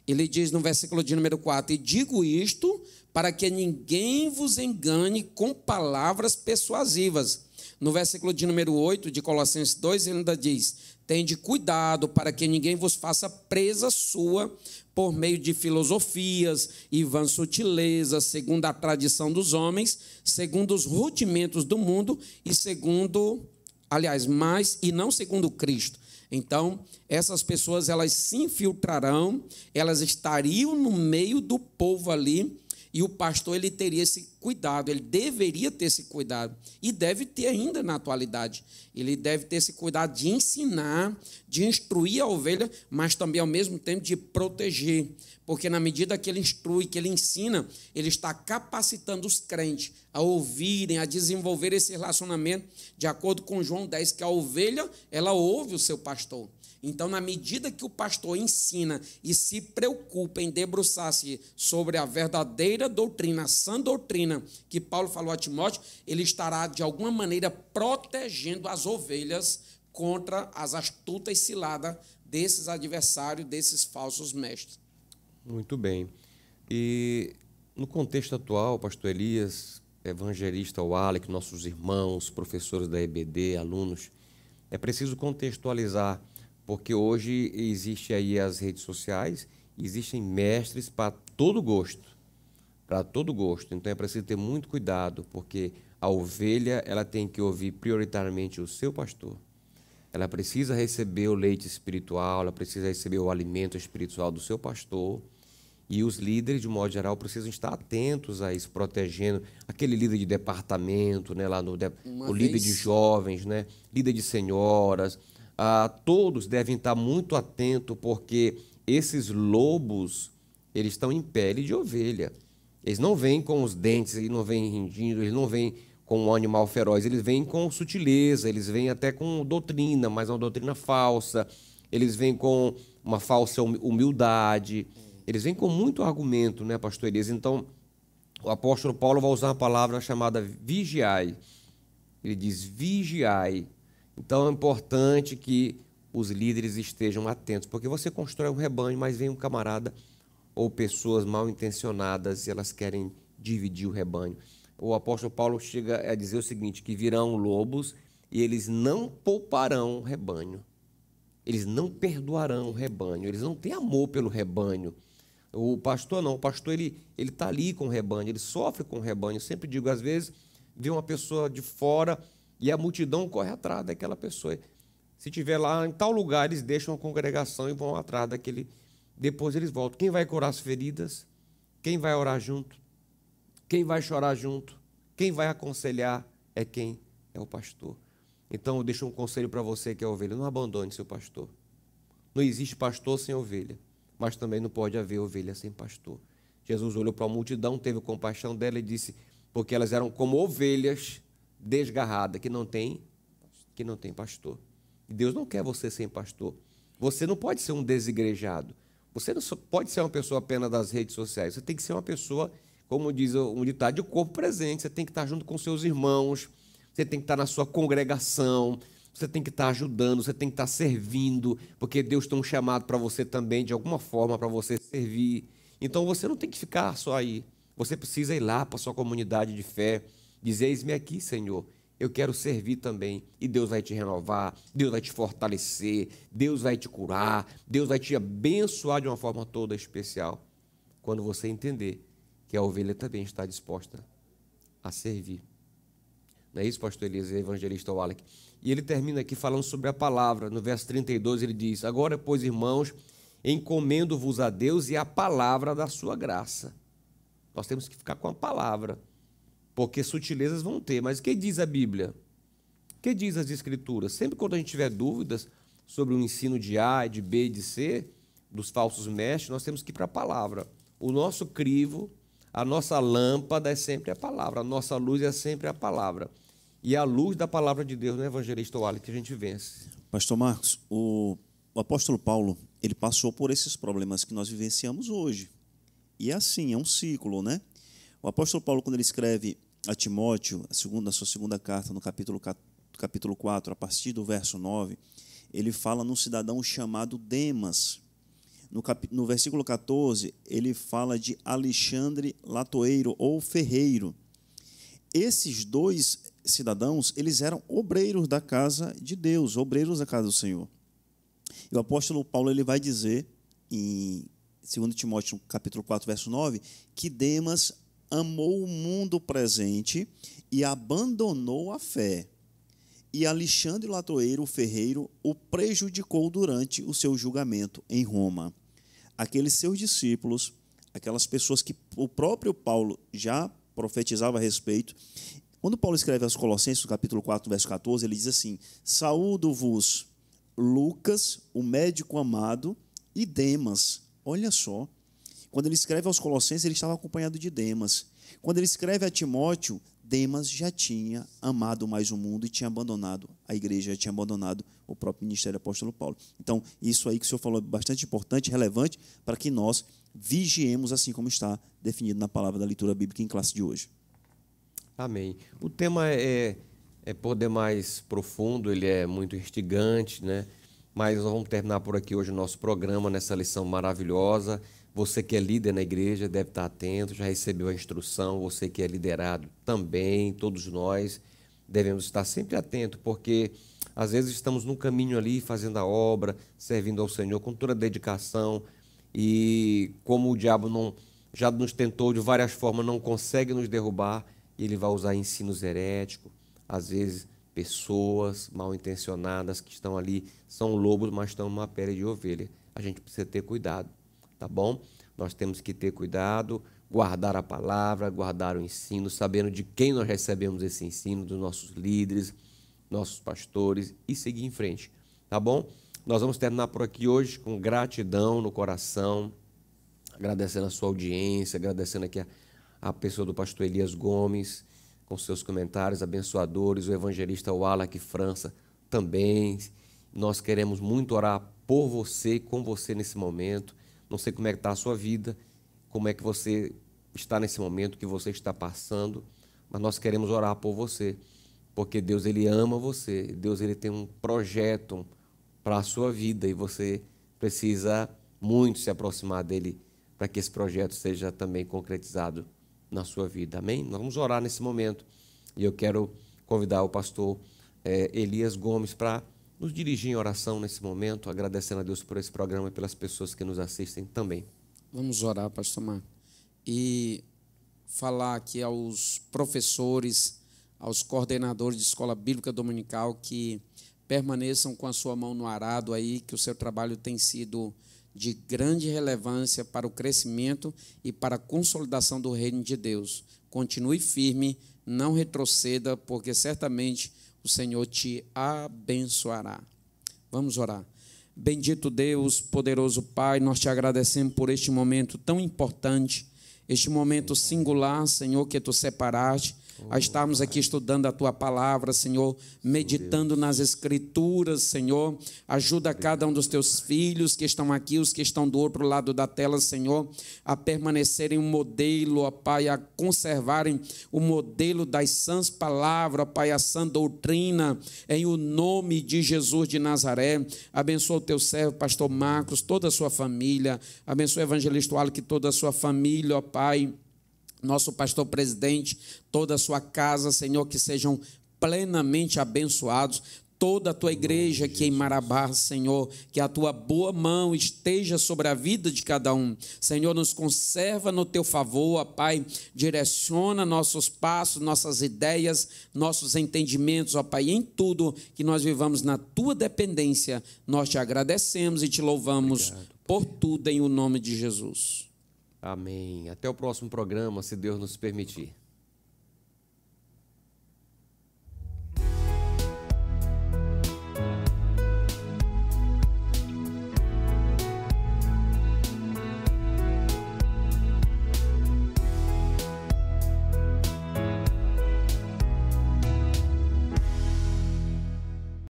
ele diz no versículo de número 4: E digo isto para que ninguém vos engane com palavras persuasivas. No versículo de número 8 de Colossenses 2, ele ainda diz: Tende cuidado para que ninguém vos faça presa sua por meio de filosofias e vãs sutilezas, segundo a tradição dos homens, segundo os rudimentos do mundo e segundo, aliás, mais e não segundo Cristo. Então, essas pessoas elas se infiltrarão, elas estariam no meio do povo ali e o pastor ele teria esse cuidado, ele deveria ter esse cuidado e deve ter ainda na atualidade. Ele deve ter esse cuidado de ensinar, de instruir a ovelha, mas também ao mesmo tempo de proteger, porque na medida que ele instrui, que ele ensina, ele está capacitando os crentes a ouvirem, a desenvolver esse relacionamento de acordo com João 10, que a ovelha, ela ouve o seu pastor. Então, na medida que o pastor ensina e se preocupa em debruçar-se sobre a verdadeira doutrina, a sã doutrina que Paulo falou a Timóteo, ele estará de alguma maneira protegendo as ovelhas contra as astutas ciladas desses adversários, desses falsos mestres. Muito bem. E no contexto atual, pastor Elias, evangelista Walec, nossos irmãos, professores da EBD, alunos, é preciso contextualizar porque hoje existe aí as redes sociais, existem mestres para todo gosto, para todo gosto. Então é preciso ter muito cuidado, porque a ovelha ela tem que ouvir prioritariamente o seu pastor. Ela precisa receber o leite espiritual, ela precisa receber o alimento espiritual do seu pastor. E os líderes, de modo geral, precisam estar atentos a isso, protegendo aquele líder de departamento, né, lá no de... o líder de jovens, né, líder de senhoras, ah, todos devem estar muito atentos, porque esses lobos, eles estão em pele de ovelha. Eles não vêm com os dentes, eles não vêm rendindo, eles não vêm com um animal feroz, eles vêm com sutileza, eles vêm até com doutrina, mas uma doutrina falsa, eles vêm com uma falsa humildade, eles vêm com muito argumento, né, pastor Elias? Então, o apóstolo Paulo vai usar uma palavra chamada vigiai. Ele diz: vigiai, então é importante que os líderes estejam atentos, porque você constrói um rebanho, mas vem um camarada ou pessoas mal intencionadas e elas querem dividir o rebanho. O apóstolo Paulo chega a dizer o seguinte: que virão lobos e eles não pouparão o rebanho. Eles não perdoarão o rebanho, eles não têm amor pelo rebanho. O pastor não, o pastor ele ele tá ali com o rebanho, ele sofre com o rebanho. Eu sempre digo, às vezes, vê uma pessoa de fora e a multidão corre atrás daquela pessoa. Se tiver lá em tal lugar, eles deixam a congregação e vão atrás daquele. Depois eles voltam. Quem vai curar as feridas? Quem vai orar junto? Quem vai chorar junto? Quem vai aconselhar? É quem? É o pastor. Então eu deixo um conselho para você que é ovelha: não abandone seu pastor. Não existe pastor sem ovelha, mas também não pode haver ovelha sem pastor. Jesus olhou para a multidão, teve compaixão dela e disse: porque elas eram como ovelhas desgarrada que não tem que não tem pastor. E Deus não quer você sem pastor. Você não pode ser um desigrejado. Você não pode ser uma pessoa apenas das redes sociais. Você tem que ser uma pessoa, como diz um ditado, tá, de corpo presente. Você tem que estar tá junto com seus irmãos. Você tem que estar tá na sua congregação. Você tem que estar ajudando. Você tem que estar servindo, porque Deus tem um chamado para você também, de alguma forma, para você servir. Então você não tem que ficar só aí. Você precisa ir lá para sua comunidade de fé Dizeis-me aqui, Senhor, eu quero servir também. E Deus vai te renovar, Deus vai te fortalecer, Deus vai te curar, Deus vai te abençoar de uma forma toda especial. Quando você entender que a ovelha também está disposta a servir. Não é isso, pastor Elias, evangelista Wallach? E ele termina aqui falando sobre a palavra. No verso 32 ele diz: Agora, pois, irmãos, encomendo-vos a Deus e a palavra da sua graça. Nós temos que ficar com a palavra porque sutilezas vão ter, mas o que diz a Bíblia? O que diz as Escrituras? Sempre quando a gente tiver dúvidas sobre o ensino de A, de B e de C, dos falsos mestres, nós temos que ir para a palavra. O nosso crivo, a nossa lâmpada é sempre a palavra, a nossa luz é sempre a palavra. E a luz da palavra de Deus no né, evangelista Oale que a gente vence. Pastor Marcos, o, o apóstolo Paulo, ele passou por esses problemas que nós vivenciamos hoje. E é assim, é um ciclo, né? O apóstolo Paulo, quando ele escreve a Timóteo, a segunda, sua segunda carta, no capítulo, capítulo 4, a partir do verso 9, ele fala num cidadão chamado Demas. No, cap, no versículo 14, ele fala de Alexandre Latoeiro ou Ferreiro. Esses dois cidadãos, eles eram obreiros da casa de Deus, obreiros da casa do Senhor. E o apóstolo Paulo ele vai dizer em 2 Timóteo capítulo 4, verso 9, que Demas amou o mundo presente e abandonou a fé. E Alexandre Latoeiro Ferreiro o prejudicou durante o seu julgamento em Roma. Aqueles seus discípulos, aquelas pessoas que o próprio Paulo já profetizava a respeito, quando Paulo escreve aos Colossenses, capítulo 4, verso 14, ele diz assim: Saúdo-vos, Lucas, o médico amado, e Demas. Olha só, quando ele escreve aos Colossenses, ele estava acompanhado de Demas. Quando ele escreve a Timóteo, Demas já tinha amado mais o mundo e tinha abandonado a igreja, tinha abandonado o próprio ministério do apóstolo Paulo. Então, isso aí que o senhor falou é bastante importante, relevante, para que nós vigiemos assim como está definido na palavra da leitura bíblica em classe de hoje. Amém. O tema é, é, é por demais profundo, ele é muito instigante, né? Mas nós vamos terminar por aqui hoje o nosso programa, nessa lição maravilhosa. Você que é líder na igreja deve estar atento, já recebeu a instrução, você que é liderado também, todos nós devemos estar sempre atento, porque às vezes estamos no caminho ali fazendo a obra, servindo ao Senhor com toda dedicação, e como o diabo não, já nos tentou de várias formas, não consegue nos derrubar, ele vai usar ensinos heréticos, às vezes pessoas mal intencionadas que estão ali, são lobos, mas estão numa pele de ovelha. A gente precisa ter cuidado tá bom? Nós temos que ter cuidado, guardar a palavra, guardar o ensino, sabendo de quem nós recebemos esse ensino, dos nossos líderes, nossos pastores e seguir em frente, tá bom? Nós vamos terminar por aqui hoje com gratidão no coração, agradecendo a sua audiência, agradecendo aqui a, a pessoa do pastor Elias Gomes, com seus comentários abençoadores, o evangelista Wallach França também. Nós queremos muito orar por você, com você nesse momento. Não sei como é que está a sua vida, como é que você está nesse momento que você está passando, mas nós queremos orar por você, porque Deus ele ama você, Deus ele tem um projeto para a sua vida e você precisa muito se aproximar dele para que esse projeto seja também concretizado na sua vida. Amém? vamos orar nesse momento e eu quero convidar o pastor é, Elias Gomes para nos dirigir em oração nesse momento, agradecendo a Deus por esse programa e pelas pessoas que nos assistem também. Vamos orar, pastor Mar, E falar aqui aos professores, aos coordenadores de escola bíblica dominical que permaneçam com a sua mão no arado aí, que o seu trabalho tem sido de grande relevância para o crescimento e para a consolidação do reino de Deus. Continue firme, não retroceda, porque certamente o Senhor te abençoará. Vamos orar. Bendito Deus, poderoso Pai, nós te agradecemos por este momento tão importante, este momento singular, Senhor, que tu separaste a estarmos aqui estudando a tua palavra, Senhor, meditando nas escrituras, Senhor. Ajuda cada um dos teus filhos que estão aqui, os que estão do outro lado da tela, Senhor, a permanecerem um modelo, ó Pai, a conservarem o modelo das sãs palavras, ó Pai, a sã doutrina, em o nome de Jesus de Nazaré. Abençoa o teu servo, pastor Marcos, toda a sua família. Abençoa o evangelista Wally, que toda a sua família, ó Pai nosso pastor presidente, toda a sua casa, Senhor, que sejam plenamente abençoados. Toda a tua igreja aqui em Marabá, Senhor, que a tua boa mão esteja sobre a vida de cada um. Senhor, nos conserva no teu favor, Pai. Direciona nossos passos, nossas ideias, nossos entendimentos, ó Pai. Em tudo que nós vivamos na tua dependência, nós te agradecemos e te louvamos Obrigado, por tudo, em o nome de Jesus. Amém. Até o próximo programa, se Deus nos permitir.